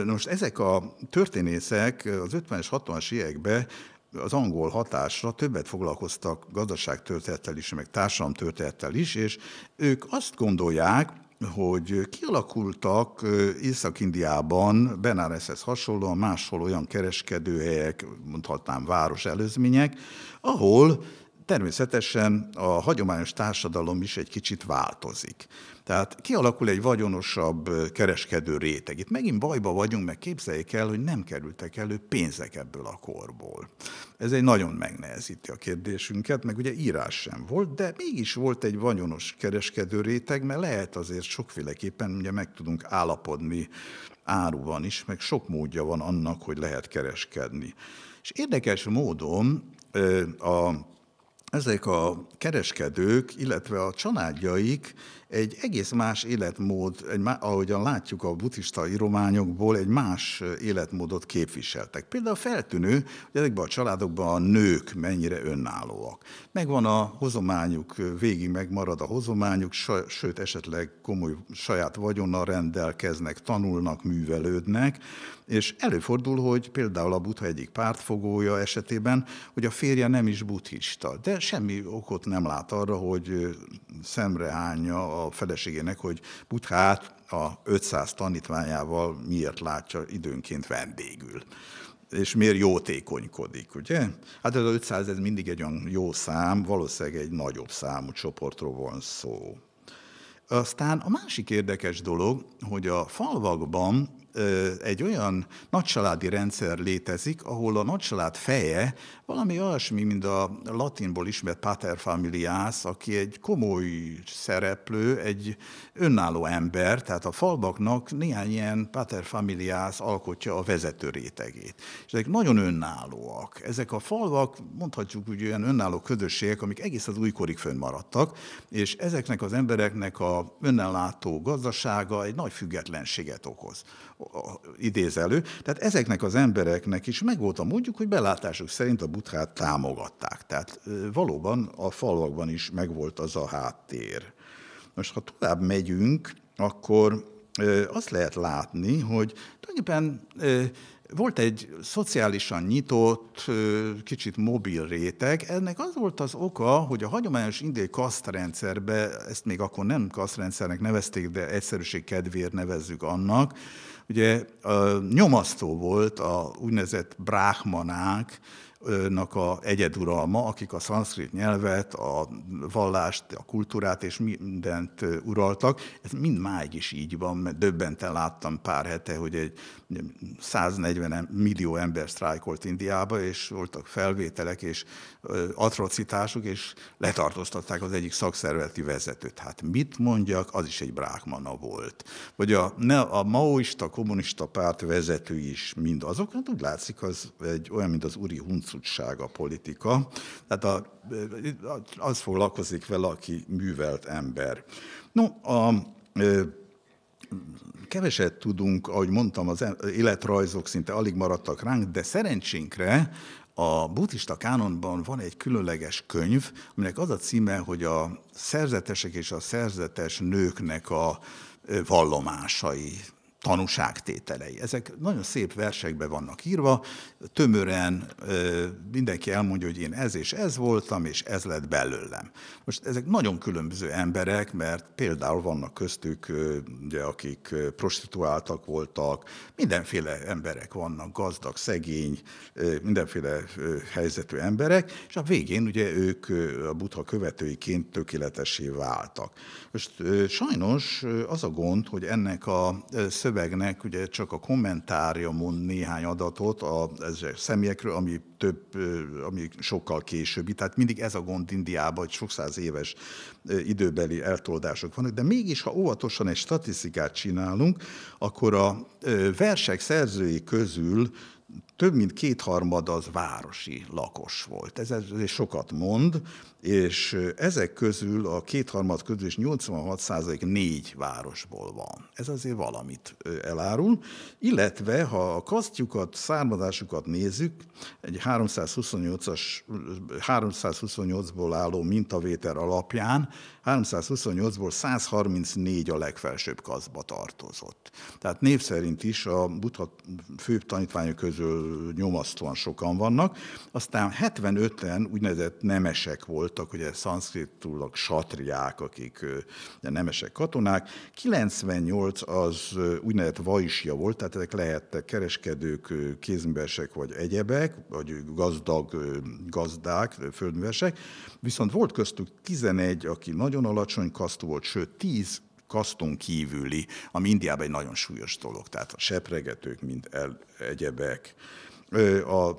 Speaker 2: most ezek a történészek az 50-es, 60-as években az angol hatásra többet foglalkoztak gazdaságtörténettel is, meg társadalomtörténettel is, és ők azt gondolják, hogy kialakultak Észak-Indiában, Benáreszhez hasonlóan máshol olyan kereskedőhelyek, mondhatnám város előzmények, ahol természetesen a hagyományos társadalom is egy kicsit változik. Tehát kialakul egy vagyonosabb kereskedő réteg. Itt megint bajba vagyunk, meg képzeljék el, hogy nem kerültek elő pénzek ebből a korból. Ez egy nagyon megnehezíti a kérdésünket, meg ugye írás sem volt, de mégis volt egy vagyonos kereskedő réteg, mert lehet azért sokféleképpen, ugye meg tudunk állapodni áruban is, meg sok módja van annak, hogy lehet kereskedni. És érdekes módon a, ezek a kereskedők, illetve a családjaik egy egész más életmód, egy, ahogyan látjuk a buddhista írományokból, egy más életmódot képviseltek. Például feltűnő, hogy ezekben a családokban a nők mennyire önállóak. Megvan a hozományuk, végig megmarad a hozományuk, sőt esetleg komoly saját vagyonnal rendelkeznek, tanulnak, művelődnek, és előfordul, hogy például a buddha egyik pártfogója esetében, hogy a férje nem is buddhista, de semmi okot nem lát arra, hogy szemrehánya a feleségének, hogy Buthát a 500 tanítványával miért látja időnként vendégül és miért jótékonykodik, ugye? Hát ez a 500 ez mindig egy olyan jó szám, valószínűleg egy nagyobb számú csoportról van szó. Aztán a másik érdekes dolog, hogy a falvakban egy olyan nagycsaládi rendszer létezik, ahol a nagycsalád feje valami olyasmi, mint a latinból ismert paterfamiliász, aki egy komoly szereplő, egy önálló ember, tehát a falbaknak néhány ilyen paterfamiliász alkotja a vezető rétegét. És ezek nagyon önállóak. Ezek a falvak, mondhatjuk úgy, olyan önálló közösségek, amik egész az újkorig fönnmaradtak, és ezeknek az embereknek a önellátó gazdasága egy nagy függetlenséget okoz idéz elő. Tehát ezeknek az embereknek is megvolt a módjuk, hogy belátásuk szerint a buthát támogatták. Tehát valóban a falvakban is megvolt az a háttér. Most, ha tovább megyünk, akkor azt lehet látni, hogy tulajdonképpen volt egy szociálisan nyitott, kicsit mobil réteg. Ennek az volt az oka, hogy a hagyományos indiai kasztrendszerbe, ezt még akkor nem kasztrendszernek nevezték, de egyszerűség kedvéért nevezzük annak, Ugye nyomasztó volt a úgynevezett bráhmanák, nak a egyeduralma, akik a szanszkrit nyelvet, a vallást, a kultúrát és mindent uraltak. Ez mind máig is így van, mert döbbenten láttam pár hete, hogy egy 140 millió ember sztrájkolt Indiába, és voltak felvételek és atrocitások, és letartóztatták az egyik szakszervezeti vezetőt. Hát mit mondjak, az is egy brákmana volt. Vagy a, ne, a maoista, kommunista párt vezető is mind azok, hát úgy látszik, az egy olyan, mint az Uri Huncu bosszúság a politika. Tehát a, az foglalkozik vele, aki művelt ember. No, a, keveset tudunk, ahogy mondtam, az életrajzok szinte alig maradtak ránk, de szerencsénkre a buddhista kánonban van egy különleges könyv, aminek az a címe, hogy a szerzetesek és a szerzetes nőknek a vallomásai tanúságtételei. Ezek nagyon szép versekbe vannak írva, tömören mindenki elmondja, hogy én ez és ez voltam, és ez lett belőlem. Most ezek nagyon különböző emberek, mert például vannak köztük, ugye, akik prostituáltak voltak, mindenféle emberek vannak, gazdag, szegény, mindenféle helyzetű emberek, és a végén ugye ők a butha követőiként tökéletesé váltak. Most sajnos az a gond, hogy ennek a szövegnek ugye csak a kommentárja mond néhány adatot a ezek személyekről, ami több, ami sokkal későbbi. Tehát mindig ez a gond Indiában, hogy sok száz éves időbeli eltoldások vannak, de mégis, ha óvatosan egy statisztikát csinálunk, akkor a versek szerzői közül több mint kétharmad az városi lakos volt. Ez, ez sokat mond, és ezek közül a kétharmad közül is 86 százalék négy városból van. Ez azért valamit elárul, illetve ha a kasztjukat, származásukat nézzük, egy 328-as, 328-ból álló mintavétel alapján 328-ból 134 a legfelsőbb kaszba tartozott. Tehát név szerint is a buddha főbb tanítványok közül nyomasztóan sokan vannak, aztán 75-en úgynevezett nemesek volt voltak ugye szanszkritulak, satriák, akik nemesek katonák. 98 az úgynevezett vaisja volt, tehát ezek lehettek kereskedők, kézművesek vagy egyebek, vagy gazdag gazdák, földművesek, viszont volt köztük 11, aki nagyon alacsony kasztú volt, sőt 10 kaszton kívüli, ami Indiában egy nagyon súlyos dolog, tehát a sepregetők, mint el, egyebek, a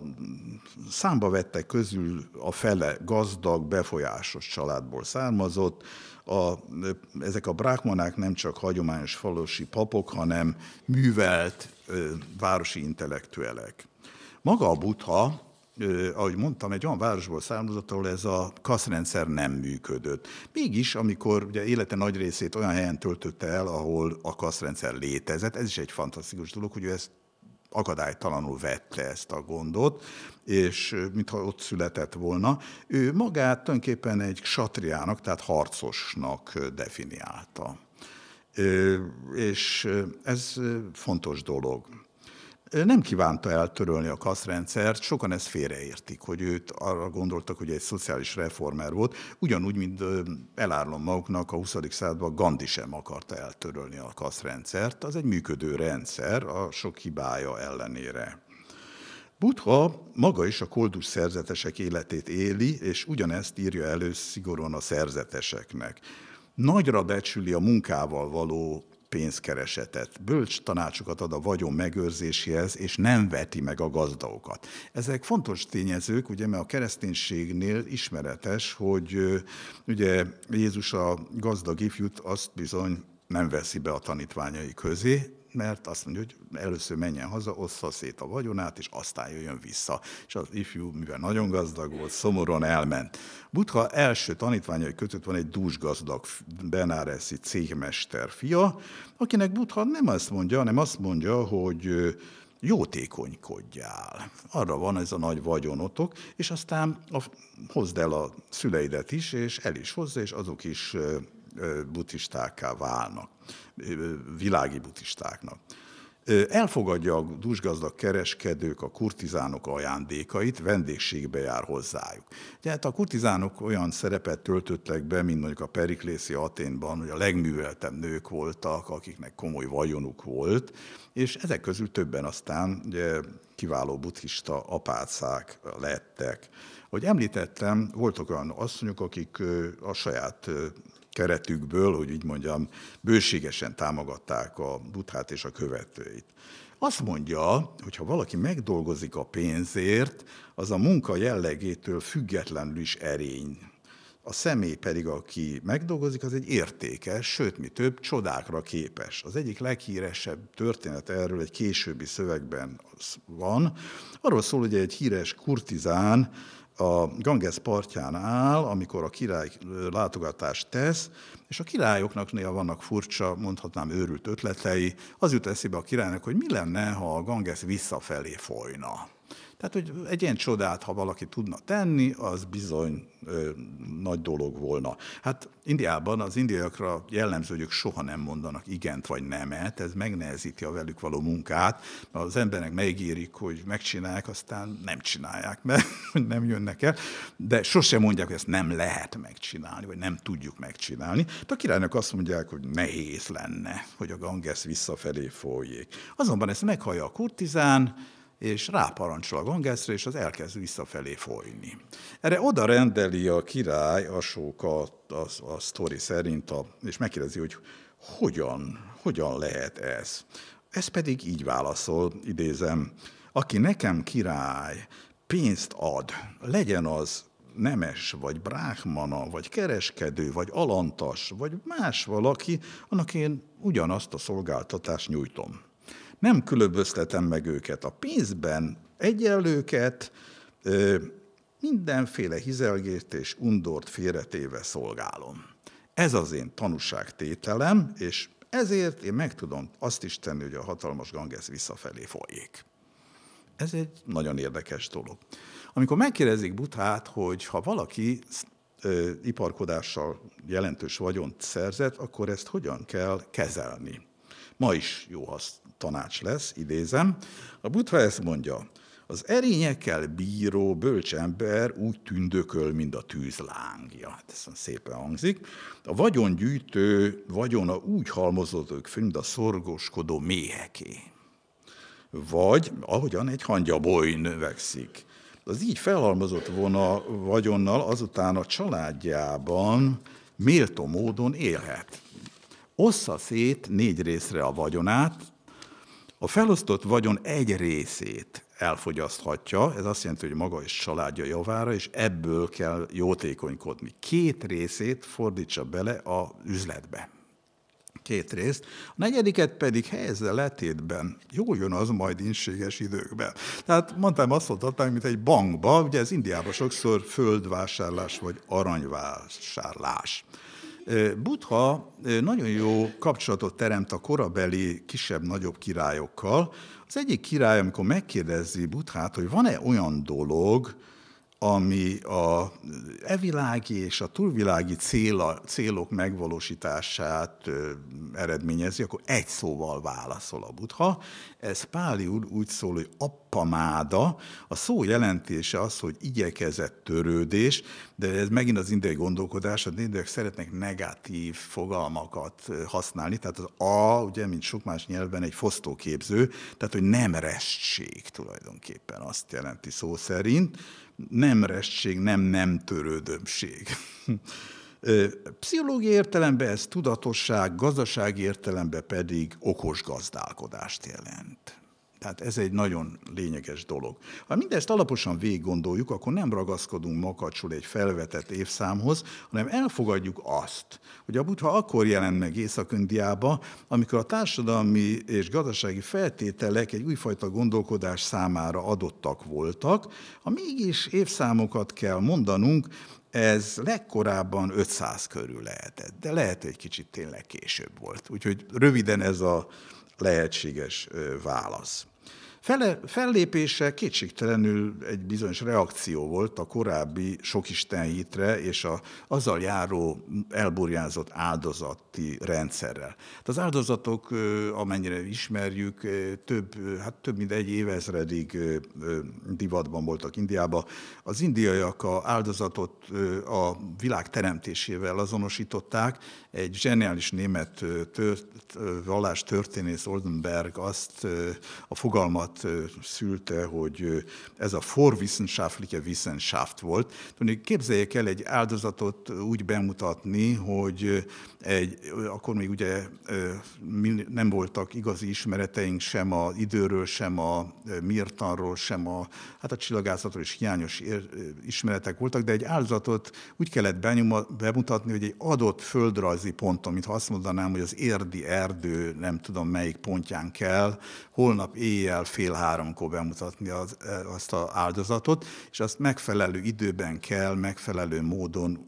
Speaker 2: számba vettek közül a fele gazdag, befolyásos családból származott. A, ezek a brákmanák nem csak hagyományos falusi papok, hanem művelt városi intellektuelek. Maga a butha, ahogy mondtam, egy olyan városból származott, ahol ez a kaszrendszer nem működött. Mégis, amikor ugye élete nagy részét olyan helyen töltötte el, ahol a kaszrendszer létezett, ez is egy fantasztikus dolog, hogy ő ezt akadálytalanul vette ezt a gondot, és mintha ott született volna, ő magát tulajdonképpen egy satriának, tehát harcosnak definiálta. És ez fontos dolog nem kívánta eltörölni a kaszrendszert, sokan ezt félreértik, hogy őt arra gondoltak, hogy egy szociális reformer volt, ugyanúgy, mint elárlom maguknak, a 20. században Gandhi sem akarta eltörölni a kaszrendszert, az egy működő rendszer a sok hibája ellenére. Butha maga is a koldus szerzetesek életét éli, és ugyanezt írja elő szigorúan a szerzeteseknek. Nagyra becsüli a munkával való pénzkeresetet. Bölcs tanácsokat ad a vagyon megőrzéséhez, és nem veti meg a gazdagokat. Ezek fontos tényezők, ugye, mert a kereszténységnél ismeretes, hogy ugye Jézus a gazdag ifjút azt bizony nem veszi be a tanítványai közé, mert azt mondja, hogy először menjen haza, ossza szét a vagyonát, és aztán jöjjön vissza. És az ifjú, mivel nagyon gazdag volt, szomorúan elment. Butha első tanítványai között van egy dúsgazdag Benáreszi cégmester fia, akinek butha nem azt mondja, hanem azt mondja, hogy jótékonykodjál. Arra van ez a nagy vagyonotok, és aztán a, hozd el a szüleidet is, és el is hozza, és azok is buddhistákká válnak, világi buddhistáknak. Elfogadja a dusgazdag kereskedők a kurtizánok ajándékait, vendégségbe jár hozzájuk. Tehát hát a kurtizánok olyan szerepet töltöttek be, mint mondjuk a periklészi Aténban, hogy a legműveltebb nők voltak, akiknek komoly vagyonuk volt, és ezek közül többen aztán ugye, kiváló buddhista apácák lettek. Hogy említettem, voltak olyan asszonyok, akik a saját keretükből, hogy így mondjam, bőségesen támogatták a buthát és a követőit. Azt mondja, hogy ha valaki megdolgozik a pénzért, az a munka jellegétől függetlenül is erény. A személy pedig, aki megdolgozik, az egy értékes, sőt, mi több, csodákra képes. Az egyik leghíresebb történet erről egy későbbi szövegben van. Arról szól, hogy egy híres kurtizán a Ganges partján áll, amikor a király látogatást tesz, és a királyoknak néha vannak furcsa, mondhatnám őrült ötletei. Az jut eszébe a királynak, hogy mi lenne, ha a Ganges visszafelé folyna. Tehát, hogy egy ilyen csodát, ha valaki tudna tenni, az bizony ö, nagy dolog volna. Hát Indiában az indiaiakra jellemző, hogy ők soha nem mondanak igent vagy nemet, ez megnehezíti a velük való munkát. Az emberek megírik, hogy megcsinálják, aztán nem csinálják, mert <laughs> nem jönnek el, de sosem mondják, hogy ezt nem lehet megcsinálni, vagy nem tudjuk megcsinálni. De a királynak azt mondják, hogy nehéz lenne, hogy a Ganges visszafelé folyjék. Azonban ezt meghallja a kurtizán, és ráparancsol a gangeszre, és az elkezd visszafelé folyni. Erre oda rendeli a király Asóka a, a, a sztori szerint, a, és megkérdezi, hogy hogyan, hogyan lehet ez. Ez pedig így válaszol, idézem, aki nekem király pénzt ad, legyen az nemes, vagy bráhmana, vagy kereskedő, vagy alantas, vagy más valaki, annak én ugyanazt a szolgáltatást nyújtom nem különböztetem meg őket a pénzben, egyenlőket, mindenféle hizelgést és undort félretéve szolgálom. Ez az én tanúságtételem, és ezért én meg tudom azt is tenni, hogy a hatalmas Ganges visszafelé folyik. Ez egy nagyon érdekes dolog. Amikor megkérdezik butát, hogy ha valaki ö, iparkodással jelentős vagyont szerzett, akkor ezt hogyan kell kezelni? Ma is jó hasz, tanács lesz, idézem. A Butva ezt mondja, az erényekkel bíró bölcsember úgy tündököl, mint a tűzlángja. Hát ez szépen hangzik. A vagyongyűjtő vagyona úgy halmozódik föl, mint a szorgoskodó méheké. Vagy ahogyan egy hangyaboly növekszik. Az így felhalmozott vona vagyonnal azután a családjában méltó módon élhet. Ossza szét négy részre a vagyonát, a felosztott vagyon egy részét elfogyaszthatja, ez azt jelenti, hogy maga is családja javára, és ebből kell jótékonykodni. Két részét fordítsa bele a üzletbe. Két részt. A negyediket pedig helyezze letétben. Jól jön az majd inséges időkben. Tehát mondtam, azt mondhatnánk, mint egy bankba, ugye ez Indiában sokszor földvásárlás vagy aranyvásárlás. Butha nagyon jó kapcsolatot teremt a korabeli kisebb-nagyobb királyokkal. Az egyik király, amikor megkérdezi Buthát, hogy van-e olyan dolog, ami a evilági és a túlvilági céla, célok megvalósítását ö, eredményezi, akkor egy szóval válaszol a buddha. Ez Páli úr úgy szól, hogy appamáda. A szó jelentése az, hogy igyekezett törődés, de ez megint az indiai gondolkodás, az indiaiak szeretnek negatív fogalmakat használni, tehát az a, ugye, mint sok más nyelven, egy fosztóképző, tehát hogy nem restség tulajdonképpen azt jelenti szó szerint, nem restség, nem nem törődömség. Pszichológiai értelemben ez tudatosság, gazdasági értelemben pedig okos gazdálkodást jelent. Tehát ez egy nagyon lényeges dolog. Ha mindezt alaposan gondoljuk, akkor nem ragaszkodunk makacsul egy felvetett évszámhoz, hanem elfogadjuk azt, hogy a butha akkor jelent meg észak amikor a társadalmi és gazdasági feltételek egy újfajta gondolkodás számára adottak voltak, ha mégis évszámokat kell mondanunk, ez legkorábban 500 körül lehetett, de lehet, hogy egy kicsit tényleg később volt. Úgyhogy röviden ez a lehetséges válasz. Fele, fellépése kétségtelenül egy bizonyos reakció volt a korábbi sokisten hitre és a, azzal járó elburjázott áldozati rendszerrel. Tehát az áldozatok, amennyire ismerjük, több, hát több mint egy évezredig divatban voltak Indiában. Az indiaiak a áldozatot a világ teremtésével azonosították. Egy zseniális német tört, történész, Oldenberg azt a fogalmat szülte, hogy ez a forwissenschaftliche Wissenschaft volt. képzeljék el egy áldozatot úgy bemutatni, hogy egy, akkor még ugye nem voltak igazi ismereteink sem a időről, sem a Mirtanról, sem a, hát a csillagászatról is hiányos ismeretek voltak, de egy áldozatot úgy kellett benyoma, bemutatni, hogy egy adott földrajzi ponton, mintha azt mondanám, hogy az érdi erdő, nem tudom melyik pontján kell, holnap éjjel fél háromkor bemutatni az, azt az áldozatot, és azt megfelelő időben kell, megfelelő módon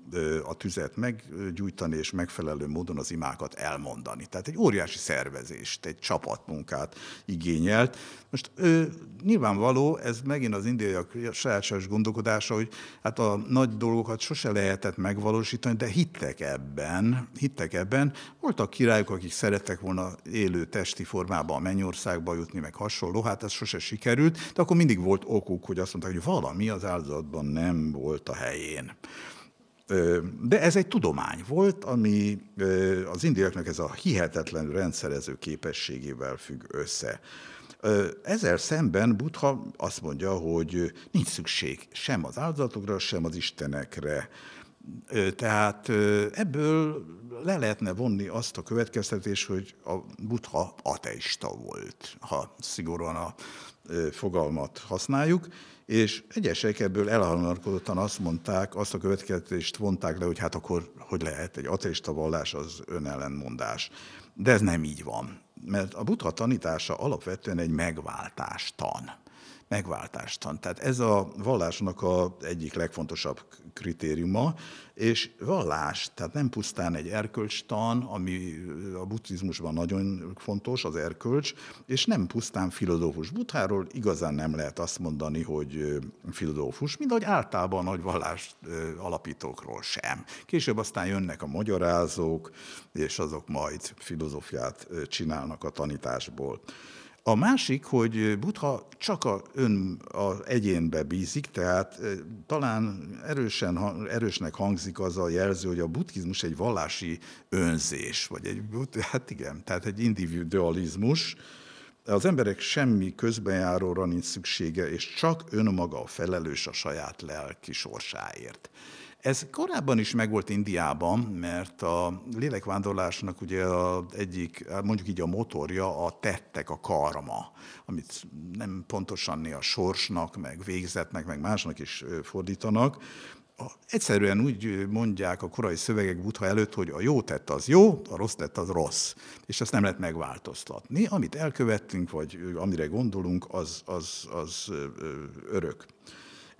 Speaker 2: a tüzet meggyújtani, és megfelelő megfelelő módon az imákat elmondani. Tehát egy óriási szervezést, egy csapatmunkát igényelt. Most ő, nyilvánvaló, ez megint az indiaiak sajátságos gondolkodása, hogy hát a nagy dolgokat sose lehetett megvalósítani, de hittek ebben, hittek ebben. Voltak királyok, akik szerettek volna élő testi formában a Mennyországba jutni, meg hasonló, hát ez sose sikerült, de akkor mindig volt okuk, hogy azt mondták, hogy valami az áldozatban nem volt a helyén. De ez egy tudomány volt, ami az indiaknak ez a hihetetlen rendszerező képességével függ össze. Ezzel szemben Buddha azt mondja, hogy nincs szükség sem az áldozatokra, sem az istenekre. Tehát ebből le lehetne vonni azt a következtetés, hogy a Butha ateista volt, ha szigorúan a fogalmat használjuk és egyesek ebből elhanarkodottan azt mondták, azt a következtetést vonták le, hogy hát akkor hogy lehet, egy ateista vallás az önellenmondás. De ez nem így van, mert a buddha tanítása alapvetően egy megváltástan megváltástan. Tehát ez a vallásnak a egyik legfontosabb kritériuma, és vallás, tehát nem pusztán egy erkölcstan, ami a buddhizmusban nagyon fontos, az erkölcs, és nem pusztán filozófus. Butháról igazán nem lehet azt mondani, hogy filozófus, mint ahogy általában a nagy vallás alapítókról sem. Később aztán jönnek a magyarázók, és azok majd filozófiát csinálnak a tanításból. A másik, hogy butha csak a ön az egyénbe bízik, tehát talán erősen, erősnek hangzik az a jelző, hogy a buddhizmus egy vallási önzés, vagy egy, hát igen, tehát egy individualizmus, az emberek semmi közbenjáróra nincs szüksége, és csak önmaga a felelős a saját lelki sorsáért. Ez korábban is megvolt Indiában, mert a lélekvándorlásnak ugye a egyik, mondjuk így a motorja a tettek, a karma, amit nem pontosan néha sorsnak, meg végzetnek, meg másnak is fordítanak, egyszerűen úgy mondják a korai szövegek butha előtt, hogy a jó tett az jó, a rossz tett az rossz, és ezt nem lehet megváltoztatni. Amit elkövettünk, vagy amire gondolunk, az, az, az örök.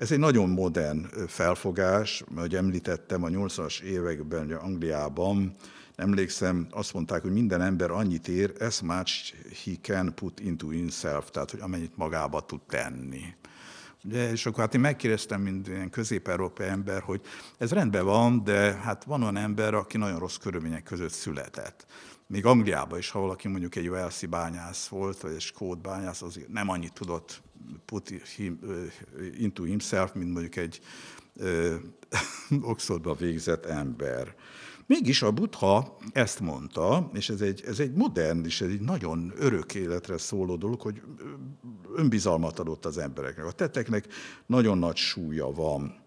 Speaker 2: Ez egy nagyon modern felfogás, ahogy említettem, a 80-as években ugye Angliában, emlékszem, azt mondták, hogy minden ember annyit ér, as much he can put into himself, tehát hogy amennyit magába tud tenni. De, és akkor hát én megkérdeztem, mint ilyen közép-európai ember, hogy ez rendben van, de hát van olyan ember, aki nagyon rossz körülmények között született még Angliában is, ha valaki mondjuk egy Velszi bányász volt, vagy egy skót bányász, az nem annyit tudott put him, into himself, mint mondjuk egy <laughs> Oxfordban végzett ember. Mégis a Buddha ezt mondta, és ez egy, ez egy modern és ez egy nagyon örök életre szóló dolog, hogy önbizalmat adott az embereknek. A teteknek nagyon nagy súlya van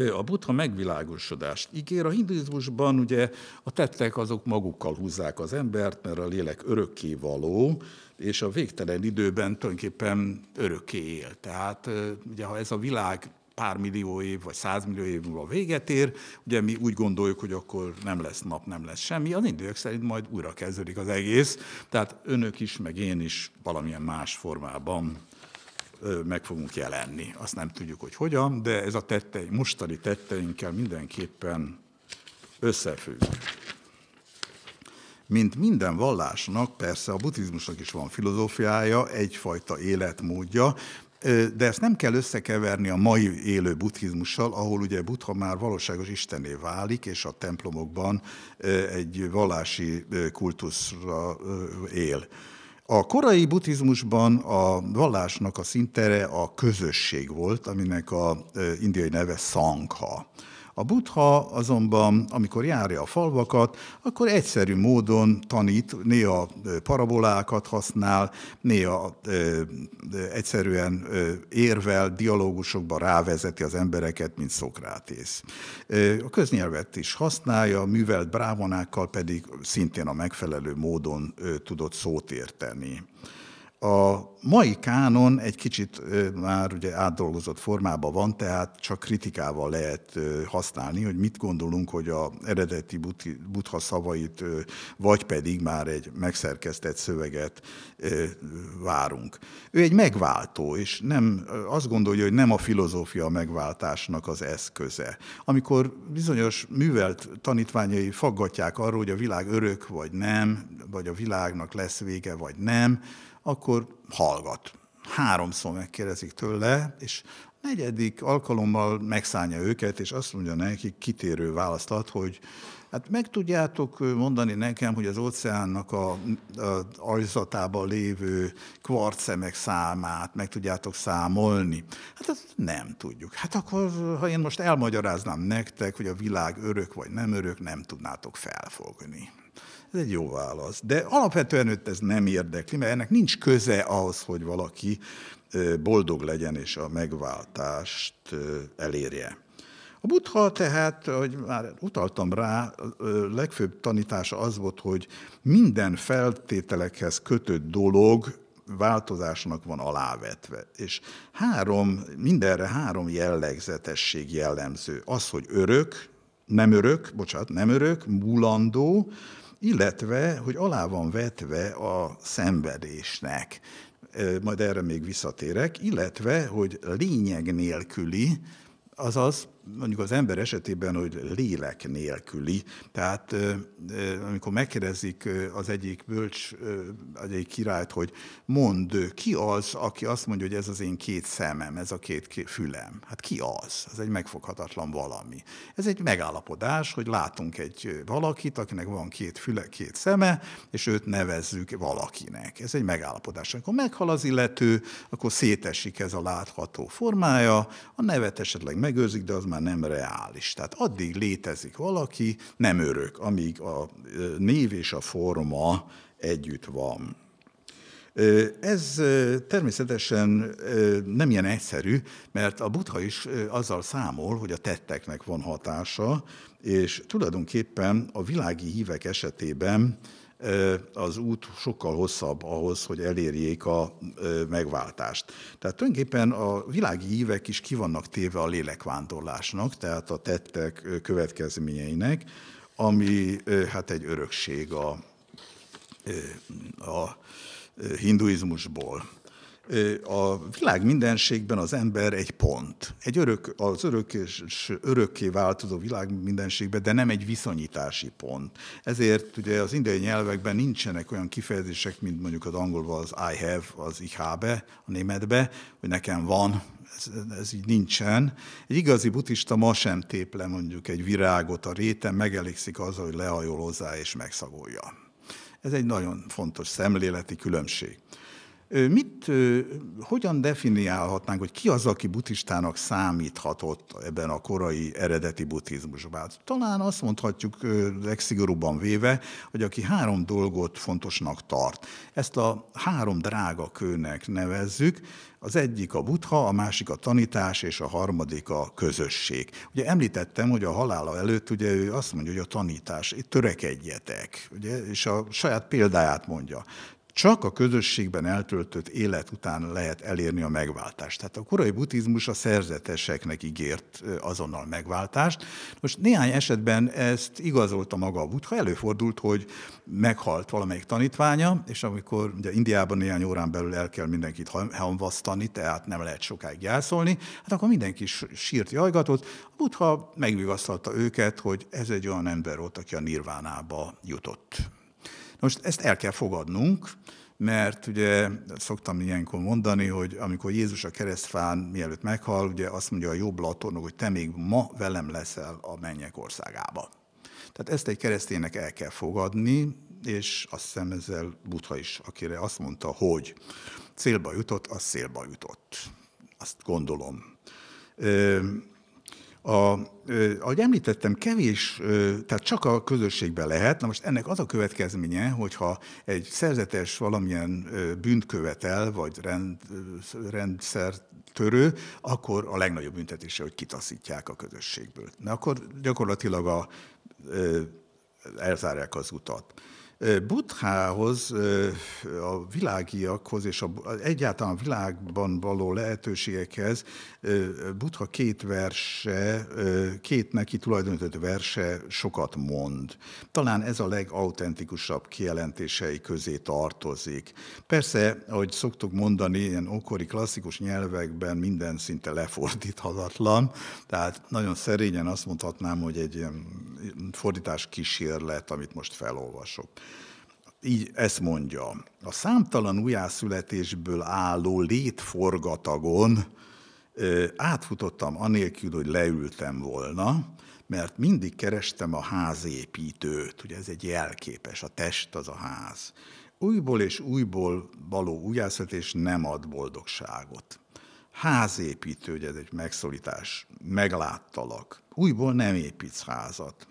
Speaker 2: a buddha megvilágosodást ígér. A hinduizmusban ugye a tettek azok magukkal húzzák az embert, mert a lélek örökké való, és a végtelen időben tulajdonképpen örökké él. Tehát ugye ha ez a világ pár millió év vagy százmillió év múlva véget ér, ugye mi úgy gondoljuk, hogy akkor nem lesz nap, nem lesz semmi, az indiaiak szerint majd újra kezdődik az egész, tehát önök is, meg én is valamilyen más formában meg fogunk jelenni. Azt nem tudjuk, hogy hogyan, de ez a tettei, mostani tetteinkkel mindenképpen összefügg. Mint minden vallásnak, persze a buddhizmusnak is van filozófiája, egyfajta életmódja, de ezt nem kell összekeverni a mai élő buddhizmussal, ahol ugye Buddha már valóságos istené válik, és a templomokban egy vallási kultuszra él. A korai buddhizmusban a vallásnak a szintere a közösség volt, aminek a indiai neve szangha. A buddha azonban, amikor járja a falvakat, akkor egyszerű módon tanít, néha parabolákat használ, néha ö, egyszerűen ö, érvel, dialógusokba rávezeti az embereket, mint Szokrátész. A köznyelvet is használja, a művelt brávonákkal pedig szintén a megfelelő módon ö, tudott szót érteni. A mai kánon egy kicsit már ugye átdolgozott formában van, tehát csak kritikával lehet használni, hogy mit gondolunk, hogy a eredeti butha szavait, vagy pedig már egy megszerkesztett szöveget várunk. Ő egy megváltó, és nem, azt gondolja, hogy nem a filozófia a megváltásnak az eszköze. Amikor bizonyos művelt tanítványai faggatják arról, hogy a világ örök vagy nem, vagy a világnak lesz vége vagy nem, akkor hallgat. Háromszor megkérdezik tőle, és negyedik alkalommal megszállja őket, és azt mondja nekik kitérő választ ad, hogy hát meg tudjátok mondani nekem, hogy az óceánnak a, a ajzatában lévő kvarcemek számát meg tudjátok számolni? Hát azt nem tudjuk. Hát akkor, ha én most elmagyaráznám nektek, hogy a világ örök vagy nem örök, nem tudnátok felfogni. Ez egy jó válasz. De alapvetően őt ez nem érdekli, mert ennek nincs köze ahhoz, hogy valaki boldog legyen és a megváltást elérje. A buddha tehát, hogy már utaltam rá, legfőbb tanítása az volt, hogy minden feltételekhez kötött dolog változásnak van alávetve. És három, mindenre három jellegzetesség jellemző. Az, hogy örök, nem örök, bocsánat, nem örök, mulandó, illetve, hogy alá van vetve a szenvedésnek. Majd erre még visszatérek, illetve, hogy lényeg nélküli, azaz mondjuk az ember esetében, hogy lélek nélküli. Tehát amikor megkérdezik az egyik bölcs, az egyik királyt, hogy mondd, ki az, aki azt mondja, hogy ez az én két szemem, ez a két fülem. Hát ki az? Ez egy megfoghatatlan valami. Ez egy megállapodás, hogy látunk egy valakit, akinek van két füle, két szeme, és őt nevezzük valakinek. Ez egy megállapodás. Amikor meghal az illető, akkor szétesik ez a látható formája, a nevet esetleg megőrzik, de az már nem reális. Tehát addig létezik valaki, nem örök, amíg a név és a forma együtt van. Ez természetesen nem ilyen egyszerű, mert a butha is azzal számol, hogy a tetteknek van hatása, és tulajdonképpen a világi hívek esetében az út sokkal hosszabb ahhoz, hogy elérjék a megváltást. Tehát tulajdonképpen a világi hívek is ki vannak téve a lélekvándorlásnak, tehát a tettek következményeinek, ami hát egy örökség a, a hinduizmusból a világ mindenségben az ember egy pont. Egy örök, az örök és örökké változó világ mindenségben, de nem egy viszonyítási pont. Ezért ugye az indiai nyelvekben nincsenek olyan kifejezések, mint mondjuk az angolban az I have, az ich habe, a németbe, hogy nekem van, ez, ez így nincsen. Egy igazi buddhista ma sem le mondjuk egy virágot a réten, megelégszik azzal, hogy lehajol hozzá és megszagolja. Ez egy nagyon fontos szemléleti különbség. Mit, hogyan definiálhatnánk, hogy ki az, aki buddhistának számíthatott ebben a korai eredeti buddhizmusban? Hát talán azt mondhatjuk legszigorúbban véve, hogy aki három dolgot fontosnak tart. Ezt a három drága kőnek nevezzük, az egyik a buddha, a másik a tanítás, és a harmadik a közösség. Ugye említettem, hogy a halála előtt ugye ő azt mondja, hogy a tanítás, itt törekedjetek, ugye, és a saját példáját mondja. Csak a közösségben eltöltött élet után lehet elérni a megváltást. Tehát a korai buddhizmus a szerzeteseknek ígért azonnal megváltást. Most néhány esetben ezt igazolta maga a buddha. Előfordult, hogy meghalt valamelyik tanítványa, és amikor ugye Indiában néhány órán belül el kell mindenkit hanvasztani, tehát nem lehet sokáig gyászolni, hát akkor mindenki sírt, jajgatott. A buddha megvigasztalta őket, hogy ez egy olyan ember volt, aki a nirvánába jutott. Most ezt el kell fogadnunk, mert ugye szoktam ilyenkor mondani, hogy amikor Jézus a keresztfán mielőtt meghal, ugye azt mondja a jobb latornok, hogy te még ma velem leszel a mennyek országába. Tehát ezt egy kereszténynek el kell fogadni, és azt hiszem ezzel Butha is, akire azt mondta, hogy célba jutott, az célba jutott. Azt gondolom. A, ahogy említettem, kevés, tehát csak a közösségben lehet. Na most ennek az a következménye, hogyha egy szerzetes valamilyen bűnt követel, vagy rend, rendszer törő, akkor a legnagyobb büntetése, hogy kitaszítják a közösségből. Na akkor gyakorlatilag a, elzárják az utat. Buthához, a világiakhoz és a, egyáltalán a világban való lehetőségekhez Butha két verse, két neki tulajdonított verse sokat mond. Talán ez a legautentikusabb kijelentései közé tartozik. Persze, ahogy szoktuk mondani, ilyen okori klasszikus nyelvekben minden szinte lefordíthatatlan, tehát nagyon szerényen azt mondhatnám, hogy egy ilyen fordítás kísérlet, amit most felolvasok így ezt mondja. A számtalan újjászületésből álló létforgatagon ö, átfutottam anélkül, hogy leültem volna, mert mindig kerestem a házépítőt, ugye ez egy jelképes, a test az a ház. Újból és újból való újjászületés nem ad boldogságot. Házépítő, ugye ez egy megszólítás, megláttalak. Újból nem építsz házat,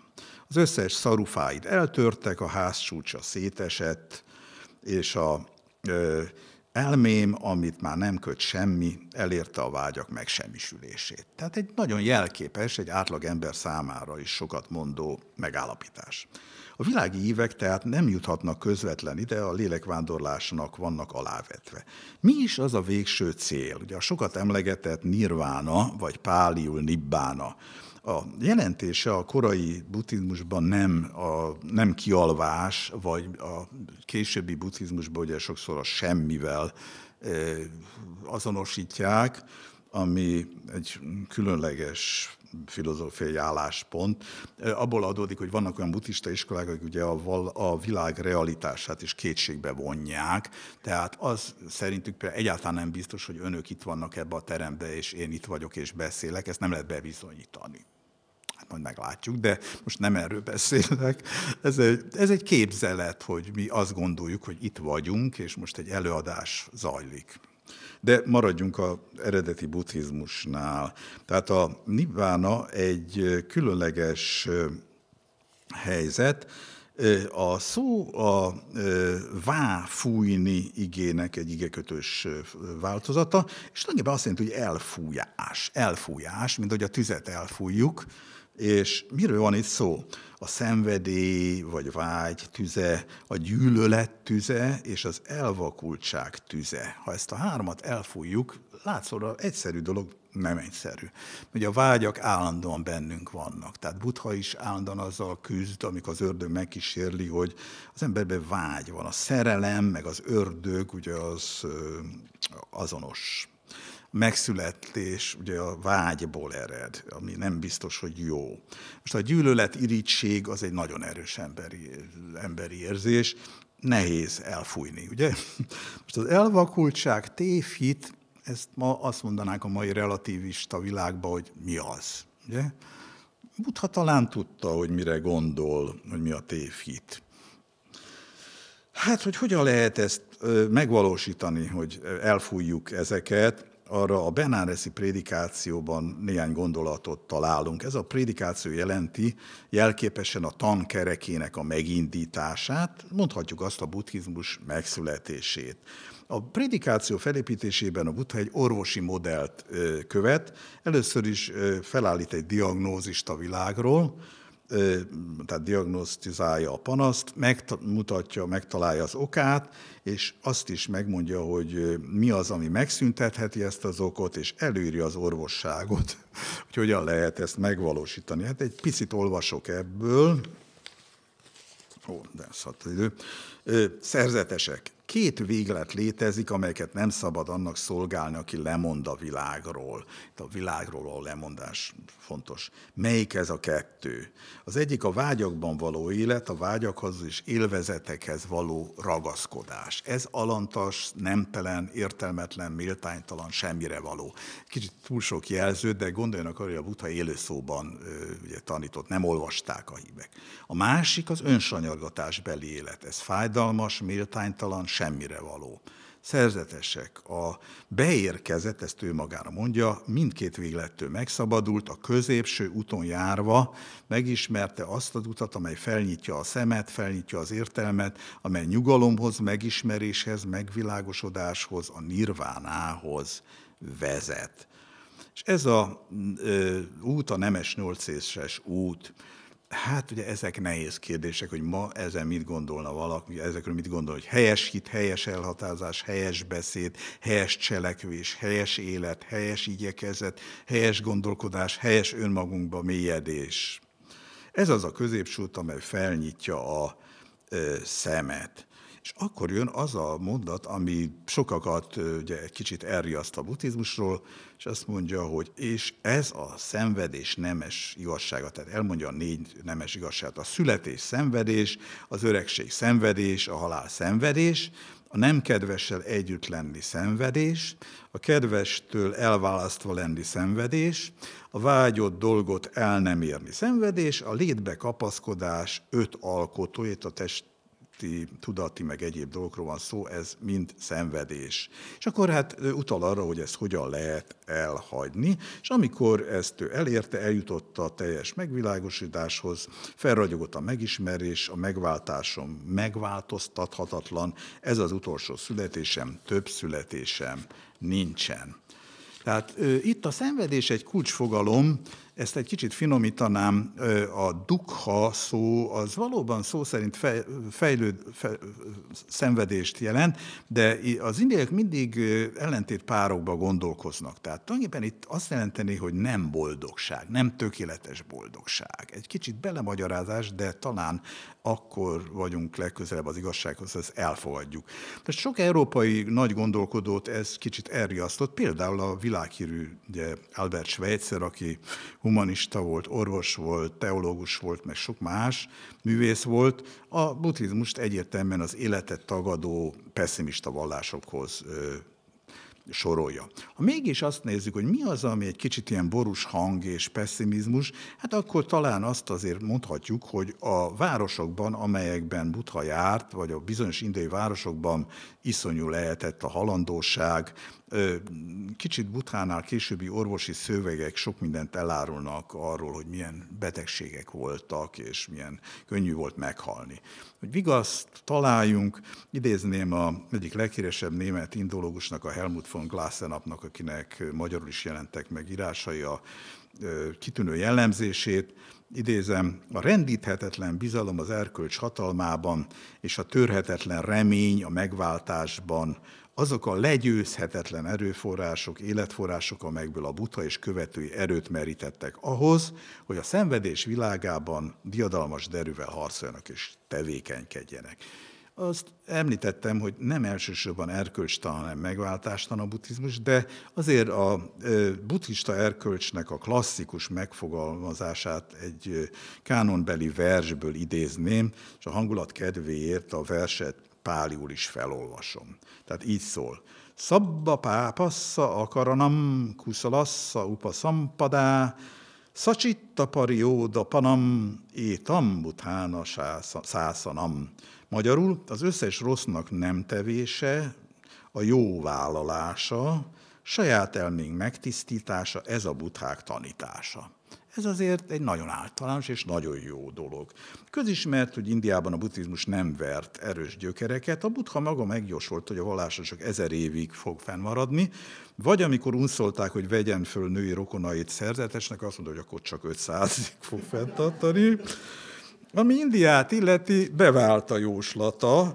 Speaker 2: az összes szarufáid eltörtek, a ház csúcsa szétesett, és a ö, elmém, amit már nem köt semmi, elérte a vágyak megsemmisülését. Tehát egy nagyon jelképes, egy átlag ember számára is sokat mondó megállapítás. A világi ívek tehát nem juthatnak közvetlen ide, a lélekvándorlásnak vannak alávetve. Mi is az a végső cél? Ugye a sokat emlegetett nirvána, vagy páliul nibbána a jelentése a korai buddhizmusban nem, a, nem kialvás, vagy a későbbi buddhizmusban ugye sokszor a semmivel azonosítják, ami egy különleges filozófiai álláspont. Abból adódik, hogy vannak olyan buddhista iskolák, akik ugye a, val, a világ realitását is kétségbe vonják, tehát az szerintük például egyáltalán nem biztos, hogy önök itt vannak ebbe a terembe, és én itt vagyok és beszélek, ezt nem lehet bebizonyítani hát majd meglátjuk, de most nem erről beszélek. Ez egy, ez egy képzelet, hogy mi azt gondoljuk, hogy itt vagyunk, és most egy előadás zajlik. De maradjunk az eredeti buddhizmusnál. Tehát a nibbána egy különleges helyzet, a szó a váfújni igének egy igekötős változata, és tulajdonképpen azt jelenti, hogy elfújás. Elfújás, mint hogy a tüzet elfújjuk, és miről van itt szó? A szenvedély vagy vágy tüze, a gyűlölet tüze és az elvakultság tüze. Ha ezt a hármat elfújjuk, látszólag egyszerű dolog, nem egyszerű. Ugye a vágyak állandóan bennünk vannak. Tehát Butha is állandóan azzal küzd, amikor az ördög megkísérli, hogy az emberben vágy van. A szerelem, meg az ördög, ugye az azonos megszületés ugye a vágyból ered, ami nem biztos, hogy jó. Most a gyűlölet, irítség az egy nagyon erős emberi, emberi érzés, nehéz elfújni, ugye? Most az elvakultság, tévhit, ezt ma azt mondanák a mai relativista világban, hogy mi az, ugye? Butha talán tudta, hogy mire gondol, hogy mi a tévhit. Hát, hogy hogyan lehet ezt megvalósítani, hogy elfújjuk ezeket, arra a Benáreszi prédikációban néhány gondolatot találunk. Ez a prédikáció jelenti jelképesen a tankerekének a megindítását, mondhatjuk azt a buddhizmus megszületését. A prédikáció felépítésében a Buddha egy orvosi modellt követ. Először is felállít egy diagnózist a világról, tehát diagnosztizálja a panaszt, megmutatja, megtalálja az okát, és azt is megmondja, hogy mi az, ami megszüntetheti ezt az okot, és előírja az orvosságot, <laughs> hogy hogyan lehet ezt megvalósítani. Hát egy picit olvasok ebből. Ó, de ez idő. Szerzetesek két véglet létezik, amelyeket nem szabad annak szolgálni, aki lemond a világról. Itt a világról a lemondás fontos. Melyik ez a kettő? Az egyik a vágyakban való élet, a vágyakhoz és élvezetekhez való ragaszkodás. Ez alantas, nemtelen, értelmetlen, méltánytalan, semmire való. Kicsit túl sok jelző, de gondoljanak arra, hogy a buta élőszóban ugye, tanított, nem olvasták a hívek. A másik az beli élet. Ez fájdalmas, méltánytalan, semmire való. Szerzetesek, a beérkezett, ezt ő magára mondja, mindkét véglettől megszabadult, a középső úton járva megismerte azt az utat, amely felnyitja a szemet, felnyitja az értelmet, amely nyugalomhoz, megismeréshez, megvilágosodáshoz, a nirvánához vezet. És ez a ö, út, a nemes nyolcészes út, Hát ugye ezek nehéz kérdések, hogy ma ezen mit gondolna valaki, ezekről mit gondol, hogy helyes hit, helyes elhatározás, helyes beszéd, helyes cselekvés, helyes élet, helyes igyekezet, helyes gondolkodás, helyes önmagunkba mélyedés. Ez az a középsút, amely felnyitja a ö, szemet. És akkor jön az a mondat, ami sokakat ugye, egy kicsit elriaszt a buddhizmusról, és azt mondja, hogy és ez a szenvedés nemes igazsága, tehát elmondja a négy nemes igazságot. A születés szenvedés, az öregség szenvedés, a halál szenvedés, a nem kedvessel együtt lenni szenvedés, a kedvestől elválasztva lenni szenvedés, a vágyott dolgot el nem érni szenvedés, a létbe kapaszkodás öt alkotóét, a test testi, tudati, meg egyéb dolgokról van szó, ez mind szenvedés. És akkor hát utal arra, hogy ezt hogyan lehet elhagyni, és amikor ezt ő elérte, eljutott a teljes megvilágosításhoz, felragyogott a megismerés, a megváltásom megváltoztathatatlan, ez az utolsó születésem, több születésem nincsen. Tehát ö, itt a szenvedés egy kulcsfogalom, ezt egy kicsit finomítanám, a dukha szó az valóban szó szerint fej, fejlőd, fe, szenvedést jelent, de az indiaiak mindig ellentét párokba gondolkoznak. Tehát tulajdonképpen itt azt jelenteni, hogy nem boldogság, nem tökéletes boldogság. Egy kicsit belemagyarázás, de talán akkor vagyunk legközelebb az igazsághoz, ezt elfogadjuk. De sok európai nagy gondolkodót ez kicsit elriasztott, például a világhírű ugye Albert Schweitzer, aki humanista volt, orvos volt, teológus volt, meg sok más, művész volt, a buddhizmust egyértelműen az életet tagadó pessimista vallásokhoz sorolja. Ha mégis azt nézzük, hogy mi az, ami egy kicsit ilyen borús hang és pessimizmus, hát akkor talán azt azért mondhatjuk, hogy a városokban, amelyekben Butha járt, vagy a bizonyos indiai városokban iszonyú lehetett a halandóság. Kicsit butánál későbbi orvosi szövegek sok mindent elárulnak arról, hogy milyen betegségek voltak, és milyen könnyű volt meghalni. Hogy vigaszt találjunk, idézném a egyik leghíresebb német indológusnak, a Helmut von Glasenapnak, akinek magyarul is jelentek meg írásai a kitűnő jellemzését, idézem, a rendíthetetlen bizalom az erkölcs hatalmában és a törhetetlen remény a megváltásban, azok a legyőzhetetlen erőforrások, életforrások, amelyekből a buta és követői erőt merítettek ahhoz, hogy a szenvedés világában diadalmas derűvel harcoljanak és tevékenykedjenek. Azt említettem, hogy nem elsősorban erkölcstan, hanem megváltástan a buddhizmus, de azért a buddhista erkölcsnek a klasszikus megfogalmazását egy kánonbeli versből idézném, és a hangulat kedvéért a verset páliul is felolvasom. Tehát így szól. Szabba pápassa akaranam kuszalassa szampadá, Sacsitta parióda panam, étam butána szászanam. Magyarul az összes rossznak nem tevése, a jó vállalása, saját elménk megtisztítása, ez a buthák tanítása. Ez azért egy nagyon általános és nagyon jó dolog. Közismert, hogy Indiában a buddhizmus nem vert erős gyökereket. A buddha maga megjósolt, hogy a vallása csak ezer évig fog fennmaradni, vagy amikor unszolták, hogy vegyen föl női rokonait szerzetesnek, azt mondta, hogy akkor csak 500-ig fog fenntartani. Ami Indiát illeti, bevált a jóslata,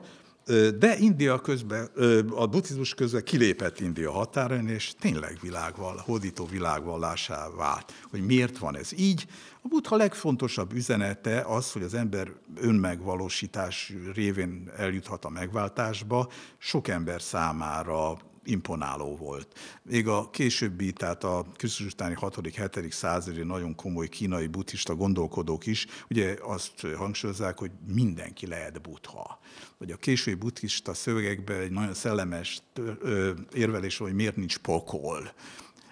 Speaker 2: de India közben, a buddhizmus közben kilépett India határon, és tényleg világval, hódító világvallásá vált. Hogy miért van ez így? A buddha legfontosabb üzenete az, hogy az ember önmegvalósítás révén eljuthat a megváltásba, sok ember számára imponáló volt. Még a későbbi, tehát a Krisztus utáni 6.-7. századi nagyon komoly kínai buddhista gondolkodók is, ugye azt hangsúlyozzák, hogy mindenki lehet buddha. Vagy a késői buddhista szövegekben egy nagyon szellemes érvelés, hogy miért nincs pokol.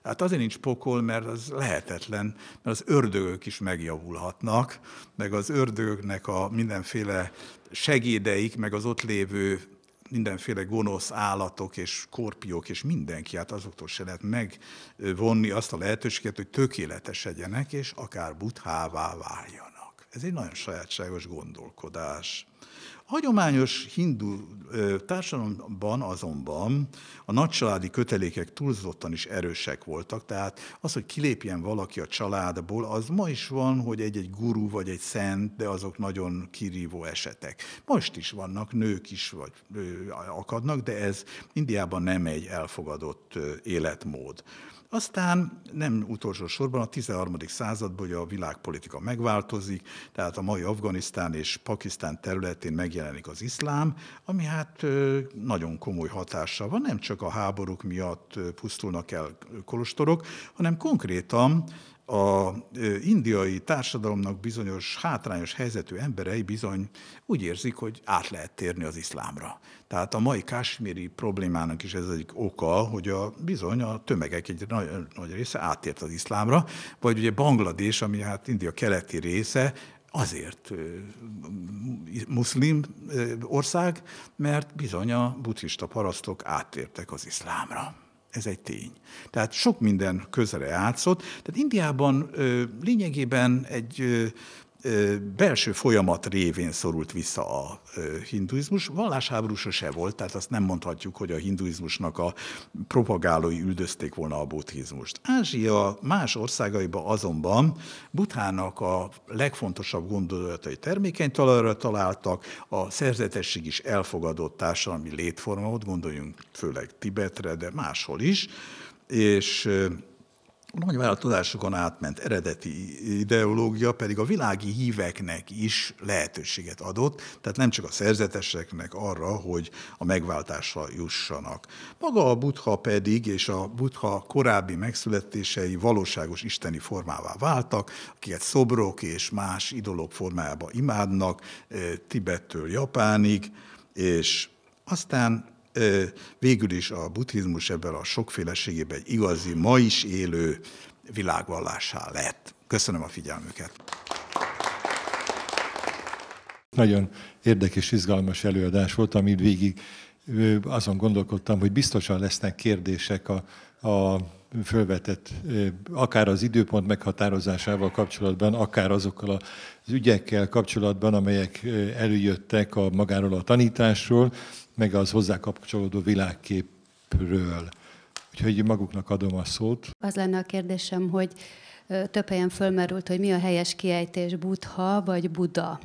Speaker 2: Hát azért nincs pokol, mert az lehetetlen, mert az ördögök is megjavulhatnak, meg az ördögöknek a mindenféle segédeik, meg az ott lévő mindenféle gonosz állatok és korpiók és mindenki, hát azoktól se lehet megvonni azt a lehetőséget, hogy tökéletes legyenek, és akár buthává váljanak. Ez egy nagyon sajátságos gondolkodás. Hagyományos hindu társadalomban azonban a nagycsaládi kötelékek túlzottan is erősek voltak, tehát az, hogy kilépjen valaki a családból, az ma is van, hogy egy-egy guru vagy egy szent, de azok nagyon kirívó esetek. Most is vannak, nők is vagy akadnak, de ez Indiában nem egy elfogadott életmód. Aztán nem utolsó sorban a 13. században ugye a világpolitika megváltozik, tehát a mai Afganisztán és Pakisztán területén megjelenik az iszlám, ami hát nagyon komoly hatással van, nem csak a háborúk miatt pusztulnak el kolostorok, hanem konkrétan a indiai társadalomnak bizonyos hátrányos helyzetű emberei bizony úgy érzik, hogy át lehet térni az iszlámra. Tehát a mai kásmiri problémának is ez egyik oka, hogy a, bizony a tömegek egy nagy, nagy része átért az iszlámra, vagy ugye Banglades, ami hát India keleti része, azért muszlim ország, mert bizony a buddhista parasztok áttértek az iszlámra. Ez egy tény. Tehát sok minden közre játszott. Tehát Indiában ö, lényegében egy ö, belső folyamat révén szorult vissza a hinduizmus. Vallásháború se volt, tehát azt nem mondhatjuk, hogy a hinduizmusnak a propagálói üldözték volna a buddhizmust. Ázsia más országaiba azonban Buthának a legfontosabb gondolatai termékeny talajra találtak, a szerzetesség is elfogadott társadalmi létforma, ott gondoljunk főleg Tibetre, de máshol is, és mondom, hogy a tudásokon átment eredeti ideológia pedig a világi híveknek is lehetőséget adott, tehát nem csak a szerzeteseknek arra, hogy a megváltásra jussanak. Maga a buddha pedig, és a buddha korábbi megszületései valóságos isteni formává váltak, akiket szobrok és más idolok formájába imádnak, eh, Tibettől Japánig, és aztán végül is a buddhizmus ebben a sokféleségében egy igazi, ma is élő világvallásá lett. Köszönöm a figyelmüket!
Speaker 1: Nagyon érdekes, izgalmas előadás volt, amit végig azon gondolkodtam, hogy biztosan lesznek kérdések a, a fölvetett, akár az időpont meghatározásával kapcsolatban, akár azokkal az ügyekkel kapcsolatban, amelyek előjöttek a magáról a tanításról, meg az hozzá kapcsolódó világképről. Úgyhogy maguknak adom a szót.
Speaker 2: Az lenne a kérdésem, hogy több helyen fölmerült, hogy mi a helyes kiejtés, Buddha vagy Buda?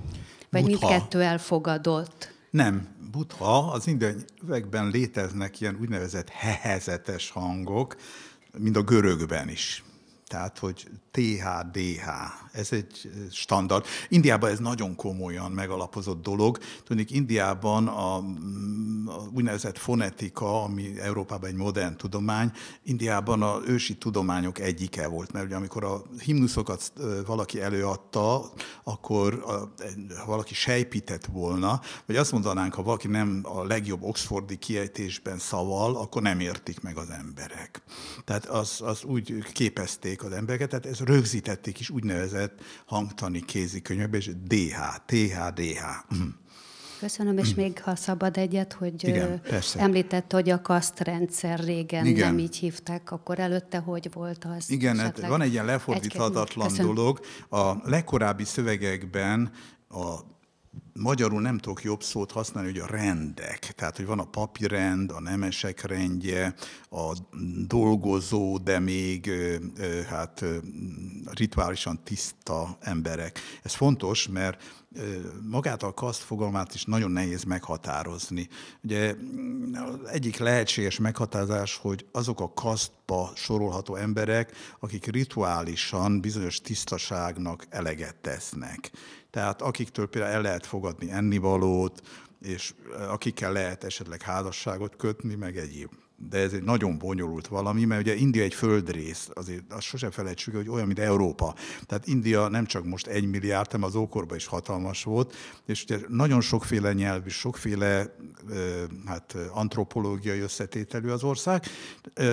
Speaker 1: Vagy Butha. mindkettő
Speaker 2: elfogadott? Nem, Buddha, az indiai nyelvekben léteznek ilyen úgynevezett hehezetes hangok, mint a görögben is. Tehát, hogy THDH, ez egy standard. Indiában ez nagyon komolyan megalapozott dolog. Tudjuk, Indiában a, a úgynevezett fonetika, ami Európában egy modern tudomány, Indiában az ősi tudományok egyike volt. Mert ugye amikor a himnuszokat valaki előadta, akkor ha valaki sejpített volna, vagy azt mondanánk, ha valaki nem a legjobb oxfordi kiejtésben szaval, akkor nem értik meg az emberek. Tehát az, az úgy képezték kérdezték az embereket, tehát ezt rögzítették is úgynevezett hangtani kézikönyvbe, és DH, TH, DH. Mm. Köszönöm, és mm. még ha szabad egyet, hogy Igen, említette, hogy a kasztrendszer régen Igen. nem így hívták, akkor előtte hogy volt az? Igen, hát van egy ilyen lefordíthatatlan dolog. A legkorábbi szövegekben a magyarul nem tudok jobb szót használni, hogy a rendek. Tehát, hogy van a papirend, a nemesek rendje, a dolgozó, de még hát rituálisan tiszta emberek. Ez fontos, mert magát a kaszt fogalmát is nagyon nehéz meghatározni. Ugye az egyik lehetséges meghatározás, hogy azok a kasztba sorolható emberek, akik rituálisan bizonyos tisztaságnak eleget tesznek. Tehát akiktől például el lehet fogadni ennivalót, és akikkel lehet esetleg házasságot kötni, meg egyéb. De ez egy nagyon bonyolult valami, mert ugye India egy földrész, azért azt sose felejtsük, hogy olyan, mint Európa. Tehát India nem csak most egy milliárd, hanem az ókorban is hatalmas volt, és ugye nagyon sokféle nyelv és sokféle hát, antropológiai összetételű az ország.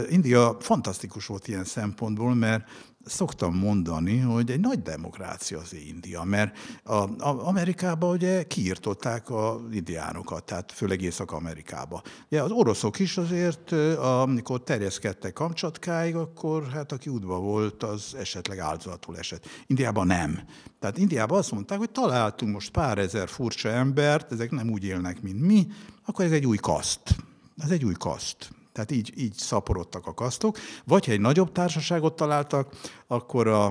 Speaker 2: India fantasztikus volt ilyen szempontból, mert szoktam mondani, hogy egy nagy demokrácia az India, mert a, a, Amerikában ugye kiirtották a indiánokat, tehát főleg Észak-Amerikába. Ugye az oroszok is azért, amikor terjeszkedtek Kamcsatkáig, akkor hát aki útba volt, az esetleg áldozatul esett. Indiában nem. Tehát Indiában azt mondták, hogy találtunk most pár ezer furcsa embert, ezek nem úgy élnek, mint mi, akkor ez egy új kaszt. Ez egy új kaszt. Tehát így, így szaporodtak a kasztok. Vagy ha egy nagyobb társaságot találtak, akkor a,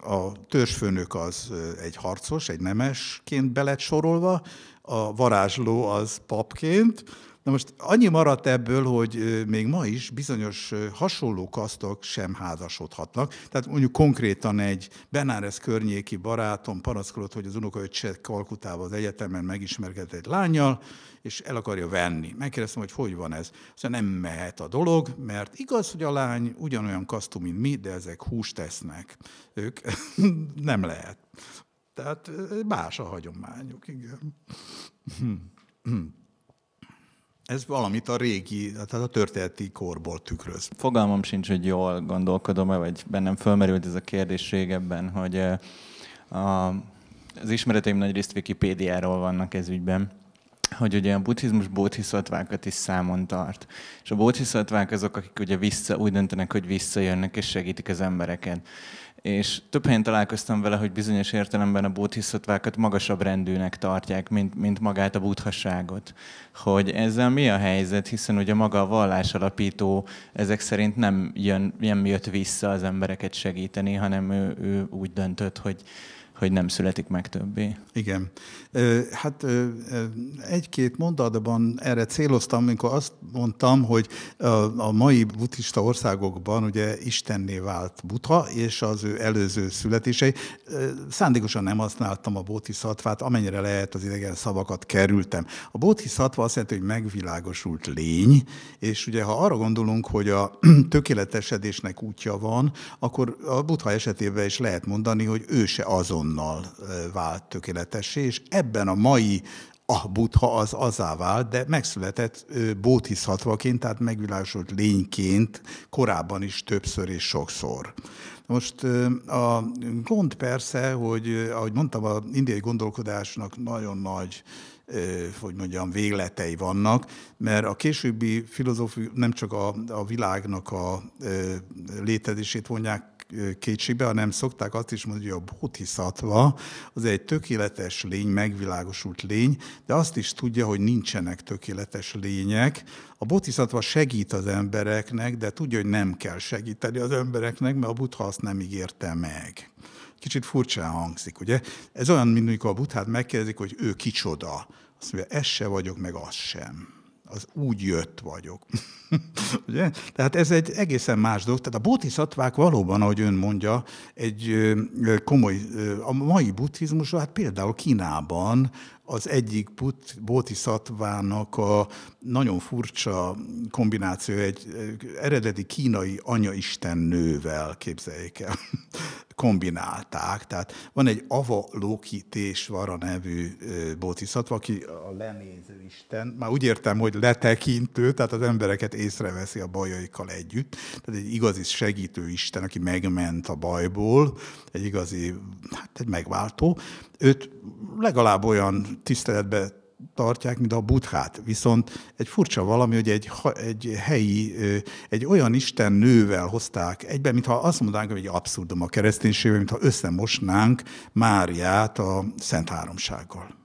Speaker 2: a törzsfőnök az egy harcos, egy nemesként belet sorolva, a varázsló az papként, Na most annyi maradt ebből, hogy még ma is bizonyos hasonló kasztok sem házasodhatnak. Tehát mondjuk konkrétan egy Benáres környéki barátom panaszkodott, hogy az unokaöccse Kalkutával az egyetemen megismerkedett egy lányjal, és el akarja venni. Megkérdeztem, hogy hogy van ez. Azt mondja, nem mehet a dolog, mert igaz, hogy a lány ugyanolyan kasztú, mint mi, de ezek húst tesznek. Ők <laughs> nem lehet. Tehát más a hagyományok, igen.
Speaker 3: Ez valamit a régi, tehát a történeti korból tükröz. Fogalmam sincs, hogy jól gondolkodom-e, vagy bennem fölmerült ez a kérdés régebben, hogy a, az ismereteim nagy részt Wikipédiáról vannak ez ügyben, hogy ugye a buddhizmus bódhiszatvákat is számon tart. És a bódhiszatvák azok, akik ugye vissza, úgy döntenek, hogy visszajönnek és segítik az embereket. És több helyen találkoztam vele, hogy bizonyos értelemben a bódhiszatvákat magasabb rendűnek tartják, mint, mint magát a buddhasságot. Hogy ezzel mi a helyzet, hiszen ugye maga a vallás alapító ezek szerint nem, jön, nem jött vissza az embereket segíteni, hanem ő, ő úgy döntött, hogy, hogy nem születik meg többé. Igen.
Speaker 2: Hát egy-két mondatban erre céloztam, amikor azt mondtam, hogy a mai buddhista országokban ugye Istenné vált Buddha és az ő előző születései. Szándékosan nem használtam a bótiszattvát, amennyire lehet az idegen szavakat kerültem. A bótiszattva azt jelenti, hogy megvilágosult lény, és ugye ha arra gondolunk, hogy a <clears throat> tökéletesedésnek útja van, akkor a Buddha esetében is lehet mondani, hogy ő se azon azonnal vált tökéletessé, és ebben a mai a butha az azá vált, de megszületett bótiszhatvaként, tehát megvilágosult lényként korábban is többször és sokszor. Most a gond persze, hogy ahogy mondtam, a indiai gondolkodásnak nagyon nagy hogy mondjam, végletei vannak, mert a későbbi filozófiai nem csak a, a világnak a létezését vonják kétségbe, hanem szokták azt is mondani, hogy a bótiszatva az egy tökéletes lény, megvilágosult lény, de azt is tudja, hogy nincsenek tökéletes lények. A bótiszatva segít az embereknek, de tudja, hogy nem kell segíteni az embereknek, mert a buddha azt nem ígérte meg. Kicsit furcsán hangzik, ugye? Ez olyan, mint amikor a buddhát megkérdezik, hogy ő kicsoda. Azt mondja, ez se vagyok, meg az sem az úgy jött vagyok. <laughs> Ugye? Tehát ez egy egészen más dolog. Tehát a bodhisattvák valóban, ahogy ön mondja, egy komoly, a mai buddhizmus, hát például Kínában az egyik bótiszatvának a nagyon furcsa kombináció egy eredeti kínai anyaistennővel, képzeljék el kombinálták. Tehát van egy Avalokitésvara nevű bótiszatva, aki a lenéző Isten, már úgy értem, hogy letekintő, tehát az embereket észreveszi a bajaikkal együtt. Tehát egy igazi segítő Isten, aki megment a bajból, egy igazi, hát egy megváltó. Őt legalább olyan tiszteletbe tartják, mint a buthát. Viszont egy furcsa valami, hogy egy, egy helyi, egy olyan Isten nővel hozták egyben, mintha azt mondanánk, hogy egy abszurdum a kereszténységben, mintha összemosnánk Máriát a Szent Háromsággal.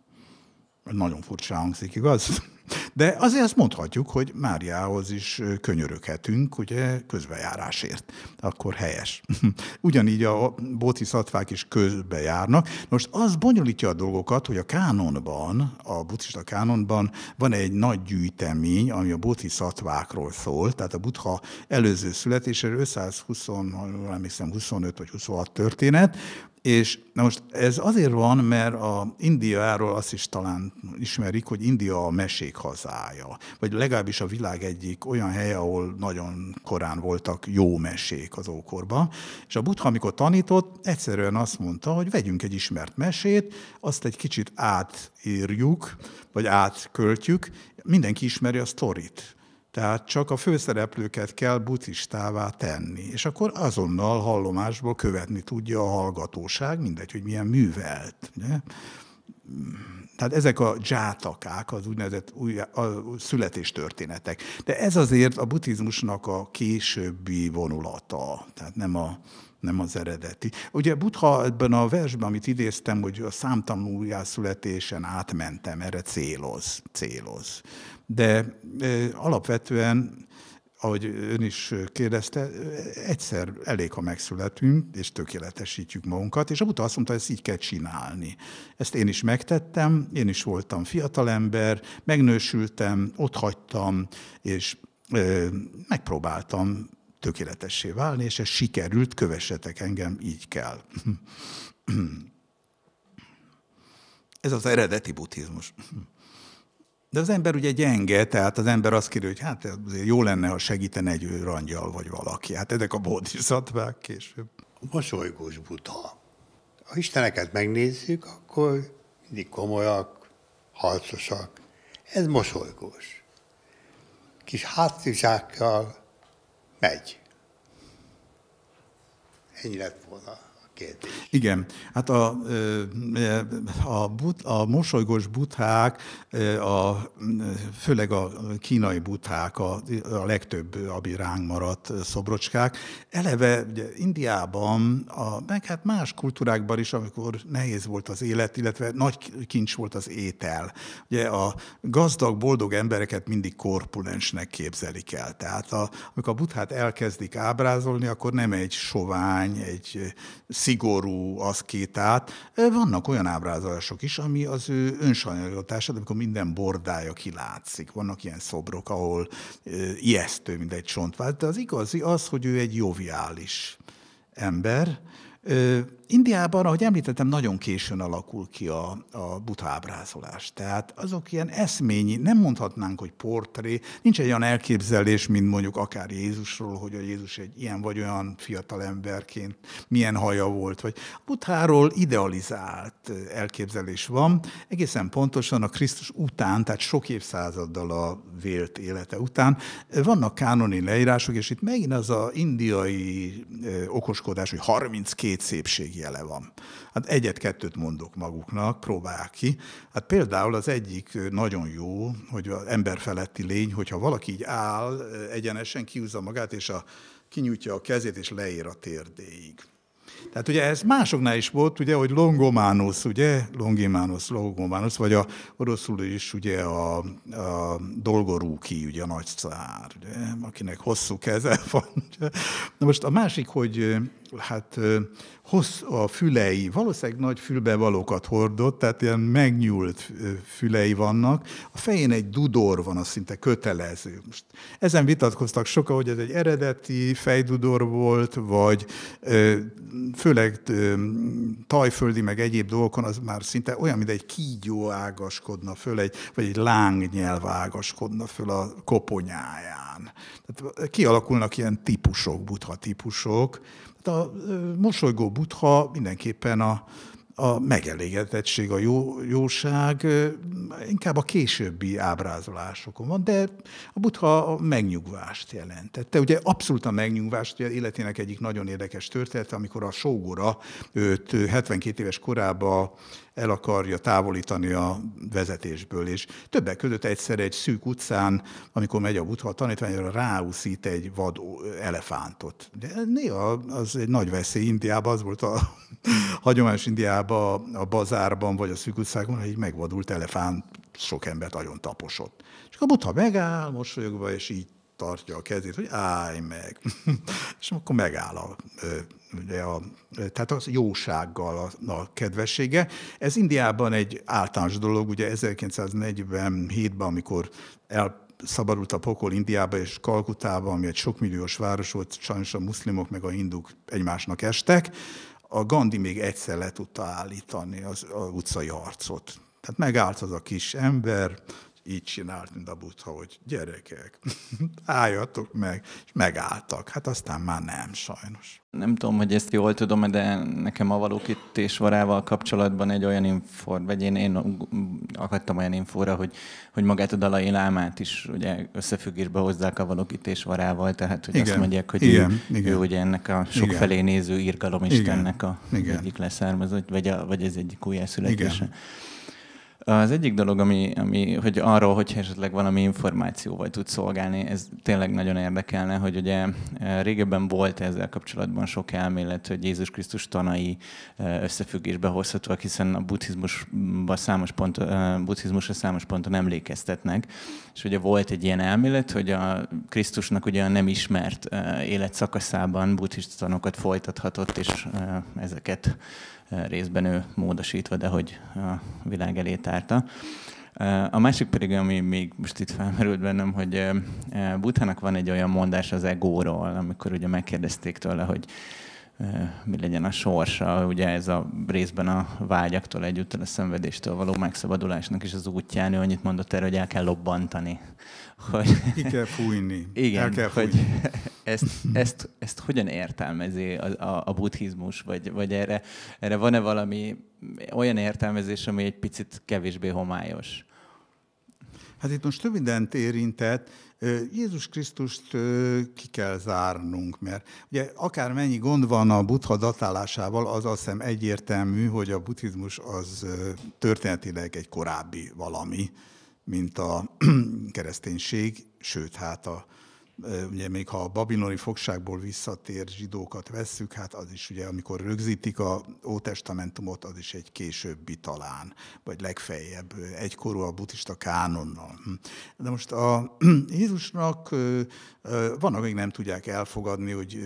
Speaker 2: Nagyon furcsa hangzik, igaz? De azért azt mondhatjuk, hogy Máriához is könyöröghetünk, ugye közbejárásért. Akkor helyes. <laughs> Ugyanígy a szatvák is közbejárnak. Most az bonyolítja a dolgokat, hogy a kánonban, a buddhista kánonban van egy nagy gyűjtemény, ami a szatvákról szól, tehát a buddha előző születéséről 520, emlékszem, 25 vagy 26 történet, és na most ez azért van, mert a Indiáról azt is talán ismerik, hogy India a mesék hazája, vagy legalábbis a világ egyik olyan helye, ahol nagyon korán voltak jó mesék az ókorban. És a Buddha, amikor tanított, egyszerűen azt mondta, hogy vegyünk egy ismert mesét, azt egy kicsit átírjuk, vagy átköltjük, mindenki ismeri a sztorit. Tehát csak a főszereplőket kell bucistává tenni, és akkor azonnal hallomásból követni tudja a hallgatóság, mindegy, hogy milyen művelt. Ugye? Tehát ezek a dzsátakák, az úgynevezett új, a születéstörténetek. De ez azért a buddhizmusnak a későbbi vonulata, tehát nem a, nem az eredeti. Ugye Butha ebben a versben, amit idéztem, hogy a számtalan születésen átmentem, erre céloz, céloz de alapvetően, ahogy ön is kérdezte, egyszer elég, ha megszületünk, és tökéletesítjük magunkat, és a azt mondta, hogy ezt így kell csinálni. Ezt én is megtettem, én is voltam fiatalember, megnősültem, ott hagytam, és megpróbáltam tökéletessé válni, és ez sikerült, kövessetek engem, így kell. <clears throat> Ez az eredeti buddhizmus. De az ember ugye gyenge, tehát az ember azt kérdezi, hogy hát azért jó lenne, ha segíten egy rangyal vagy valaki. Hát ezek a bódiszatvák később. A mosolygós buta.
Speaker 1: Ha isteneket megnézzük, akkor mindig komolyak, harcosak. Ez mosolygós. Kis hátizsákkal megy.
Speaker 2: Ennyi lett volna kérdés. Igen, hát a, a, but, a mosolygos buthák, a, főleg a kínai buthák, a, a legtöbb, ami ránk maradt szobrocskák. Eleve ugye, Indiában, a, meg hát más kultúrákban is, amikor nehéz volt az élet, illetve nagy kincs volt az étel. Ugye a gazdag, boldog embereket mindig korpulensnek képzelik el. Tehát a, amikor a buthát elkezdik ábrázolni, akkor nem egy sovány, egy szigorú aszkétát. Vannak olyan ábrázolások is, ami az ő önsajnálatását, de amikor minden bordája kilátszik. Vannak ilyen szobrok, ahol ijesztő, mint egy csontvált. De az igazi az, hogy ő egy joviális ember, Indiában, ahogy említettem, nagyon későn alakul ki a, a buta ábrázolás. Tehát azok ilyen eszményi, nem mondhatnánk, hogy portré, nincs egy olyan elképzelés, mint mondjuk akár Jézusról, hogy a Jézus egy ilyen vagy olyan fiatal emberként milyen haja volt, vagy a butháról idealizált elképzelés van, egészen pontosan a Krisztus után, tehát sok évszázaddal a vélt élete után. Vannak kánoni leírások, és itt megint az a indiai okoskodás, hogy 32 két szépségjele van. Hát egyet-kettőt mondok maguknak, próbálják ki. Hát például az egyik nagyon jó, hogy az emberfeletti lény, hogyha valaki így áll, egyenesen kiúzza magát, és a, kinyújtja a kezét, és leér a térdéig. Tehát ugye ez másoknál is volt, ugye, hogy Longomanus, ugye, Longimanus, Longomanus, vagy a oroszul is ugye a, a Dolgorúki, ugye a nagy cár, ugye, akinek hosszú keze <laughs> van. Ugye. Na most a másik, hogy hát hossz a fülei, valószínűleg nagy fülbevalókat hordott, tehát ilyen megnyúlt fülei vannak, a fején egy dudor van, az szinte kötelező. Most ezen vitatkoztak sokan, hogy ez egy eredeti fejdudor volt, vagy főleg tajföldi, meg egyéb dolgokon az már szinte olyan, mint egy kígyó ágaskodna föl, egy, vagy egy lángnyelv ágaskodna föl a koponyáján. Tehát kialakulnak ilyen típusok, butha típusok, de a mosolygó butha mindenképpen a, a megelégedettség, a jó, jóság inkább a későbbi ábrázolásokon van, de a butha a megnyugvást jelentette. Ugye abszolút a megnyugvást, ugye életének egyik nagyon érdekes története, amikor a sógora őt 72 éves korában el akarja távolítani a vezetésből. És többek között egyszer egy szűk utcán, amikor megy a butha, a tanítványra ráúszít egy vad elefántot. De néha az egy nagy veszély Indiában, az volt a <laughs> hagyományos Indiában, a bazárban vagy a szűk utcákon, hogy egy megvadult elefánt sok embert nagyon taposott. És a butha megáll, mosolyogva, és így tartja a kezét, hogy állj meg. <laughs> és akkor megáll a de a, tehát az jósággal a, a kedvessége. Ez Indiában egy általános dolog, ugye 1947-ben, amikor el szabadult a pokol Indiába és Kalkutába, ami egy sokmilliós város volt, sajnos a muszlimok meg a hinduk egymásnak estek, a Gandhi még egyszer le tudta állítani az, az utcai harcot. Tehát megállt az a kis ember, így csinált, mint a butha, hogy gyerekek,
Speaker 3: <laughs> álljatok meg, és megálltak. Hát aztán már nem, sajnos. Nem tudom, hogy ezt jól tudom, de nekem a valókítés varával kapcsolatban egy olyan info, vagy én, én akadtam olyan infóra, hogy, hogy magát a dalai lámát is ugye összefüggésbe hozzák a valókítés varával, tehát hogy igen, azt mondják, hogy igen, ő, igen. ő ugye ennek a sokfelé néző írgalom Istennek a igen. egyik leszármazott, vagy, a, vagy ez egyik újjászületése. Igen. Az egyik dolog, ami, ami hogy arról, hogy esetleg valami információval tud szolgálni, ez tényleg nagyon érdekelne, hogy ugye e, régebben volt ezzel kapcsolatban sok elmélet, hogy Jézus Krisztus tanai e, összefüggésbe hozhatóak, hiszen a buddhizmusba számos pont, e, buddhizmusra számos ponton emlékeztetnek. És ugye volt egy ilyen elmélet, hogy a Krisztusnak ugye a nem ismert életszakaszában buddhista tanokat folytathatott, és ezeket részben ő módosítva, de hogy a világ elé tárta. A másik pedig, ami még most itt felmerült bennem, hogy Buthának van egy olyan mondás az egóról, amikor ugye megkérdezték tőle, hogy Eh, mi legyen a sorsa, ugye ez a részben a vágyaktól együtt a szenvedéstől való megszabadulásnak is az útján, ő annyit mondott erre, hogy el kell lobbantani. <laughs> Hogy, Ki kell fújni. Igen, el kell fújni. hogy <laughs> ezt, ezt, ezt hogyan értelmezi a, a, a buddhizmus, vagy, vagy erre, erre van-e valami olyan értelmezés, ami egy picit kevésbé homályos?
Speaker 2: Hát itt most több érintett, Jézus Krisztust ki kell zárnunk, mert ugye akármennyi gond van a buddha datálásával, az azt hiszem egyértelmű, hogy a buddhizmus az történetileg egy korábbi valami, mint a <clears throat> kereszténység, sőt hát a ugye még ha a babiloni fogságból visszatér zsidókat vesszük, hát az is ugye, amikor rögzítik a Ótestamentumot, az is egy későbbi talán, vagy legfeljebb egykorú a buddhista kánonnal. Hm. De most a <clears throat> Jézusnak vannak, akik nem tudják elfogadni, hogy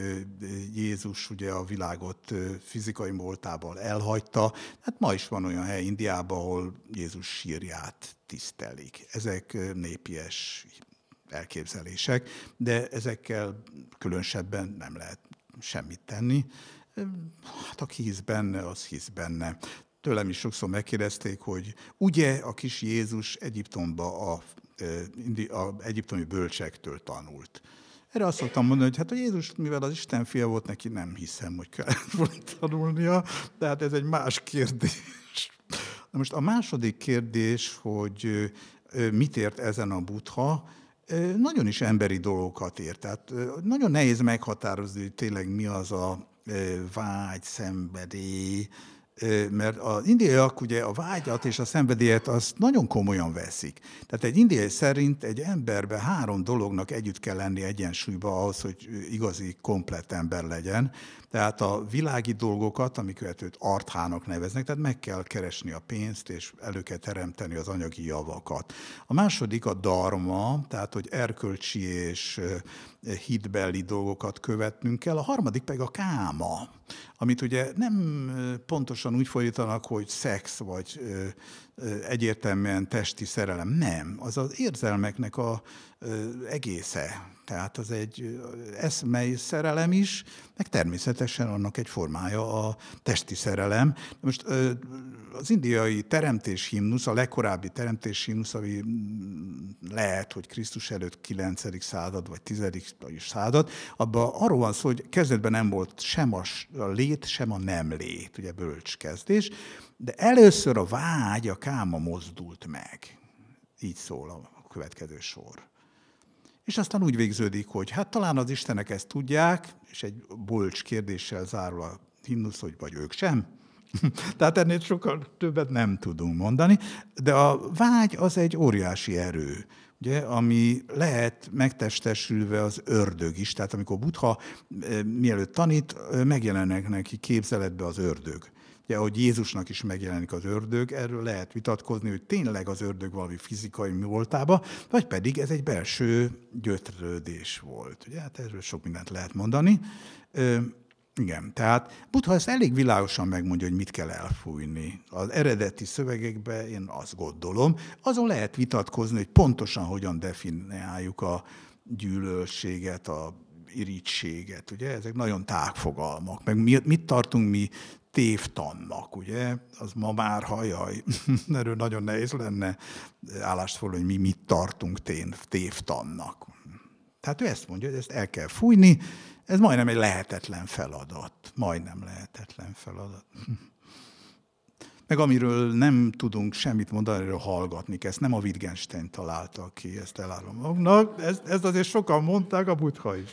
Speaker 2: Jézus ugye a világot fizikai moltával elhagyta. Hát ma is van olyan hely Indiában, ahol Jézus sírját tisztelik. Ezek népies elképzelések, de ezekkel különösebben nem lehet semmit tenni. Hát aki hisz benne, az hisz benne. Tőlem is sokszor megkérdezték, hogy ugye a kis Jézus Egyiptomba a, a egyiptomi bölcsektől tanult. Erre azt szoktam mondani, hogy hát a Jézus, mivel az Isten fia volt, neki nem hiszem, hogy kellett <laughs> volna tanulnia, de hát ez egy más kérdés. Na most a második kérdés, hogy mit ért ezen a butha, nagyon is emberi dolgokat ér. Tehát nagyon nehéz meghatározni, hogy tényleg mi az a vágy, szenvedély, mert az indiaiak ugye a vágyat és a szenvedélyet azt nagyon komolyan veszik. Tehát egy indiai szerint egy emberbe három dolognak együtt kell lenni egyensúlyba ahhoz, hogy igazi, komplet ember legyen. Tehát a világi dolgokat, amiket őt arthának neveznek, tehát meg kell keresni a pénzt, és elő kell teremteni az anyagi javakat. A második a dharma, tehát hogy erkölcsi és eh, hitbeli dolgokat követnünk kell. A harmadik pedig a káma, amit ugye nem eh, pontosan úgy fordítanak, hogy szex vagy eh, egyértelműen testi szerelem. Nem, az az érzelmeknek a egésze. Tehát az egy eszmei szerelem is, meg természetesen annak egy formája a testi szerelem. Most az indiai teremtés himnusz, a legkorábbi teremtés himnusz, ami mm, lehet, hogy Krisztus előtt 9. század vagy 10. század, abban arról van szó, hogy kezdetben nem volt sem a lét, sem a nem lét, ugye bölcs kezdés, de először a vágy, a káma mozdult meg. Így szól a következő sor és aztán úgy végződik, hogy hát talán az Istenek ezt tudják, és egy bolcs kérdéssel zárul a himnusz, hogy vagy ők sem. <laughs> Tehát ennél sokkal többet nem tudunk mondani, de a vágy az egy óriási erő, ugye, ami lehet megtestesülve az ördög is. Tehát amikor Butha eh, mielőtt tanít, eh, megjelennek neki képzeletbe az ördög. Ugye, ahogy Jézusnak is megjelenik az ördög, erről lehet vitatkozni, hogy tényleg az ördög valami fizikai mi voltába, vagy pedig ez egy belső gyötrődés volt. Ugye, hát erről sok mindent lehet mondani. Ö, igen, tehát Butha ezt elég világosan megmondja, hogy mit kell elfújni. Az eredeti szövegekben én azt gondolom, azon lehet vitatkozni, hogy pontosan hogyan definiáljuk a gyűlölséget, a irítséget, ugye? Ezek nagyon tág fogalmak. Meg mit tartunk mi tévtannak, ugye? Az ma már hajaj, <laughs> erről nagyon nehéz lenne állást foglalni, hogy mi mit tartunk tévtannak. Tehát ő ezt mondja, hogy ezt el kell fújni, ez majdnem egy lehetetlen feladat. Majdnem lehetetlen feladat. <laughs> Meg amiről nem tudunk semmit mondani, erről hallgatni kell. Ezt nem a Wittgenstein találta ki, ezt elárulom. Na, Ezt, ezt azért sokan mondták, a butha is.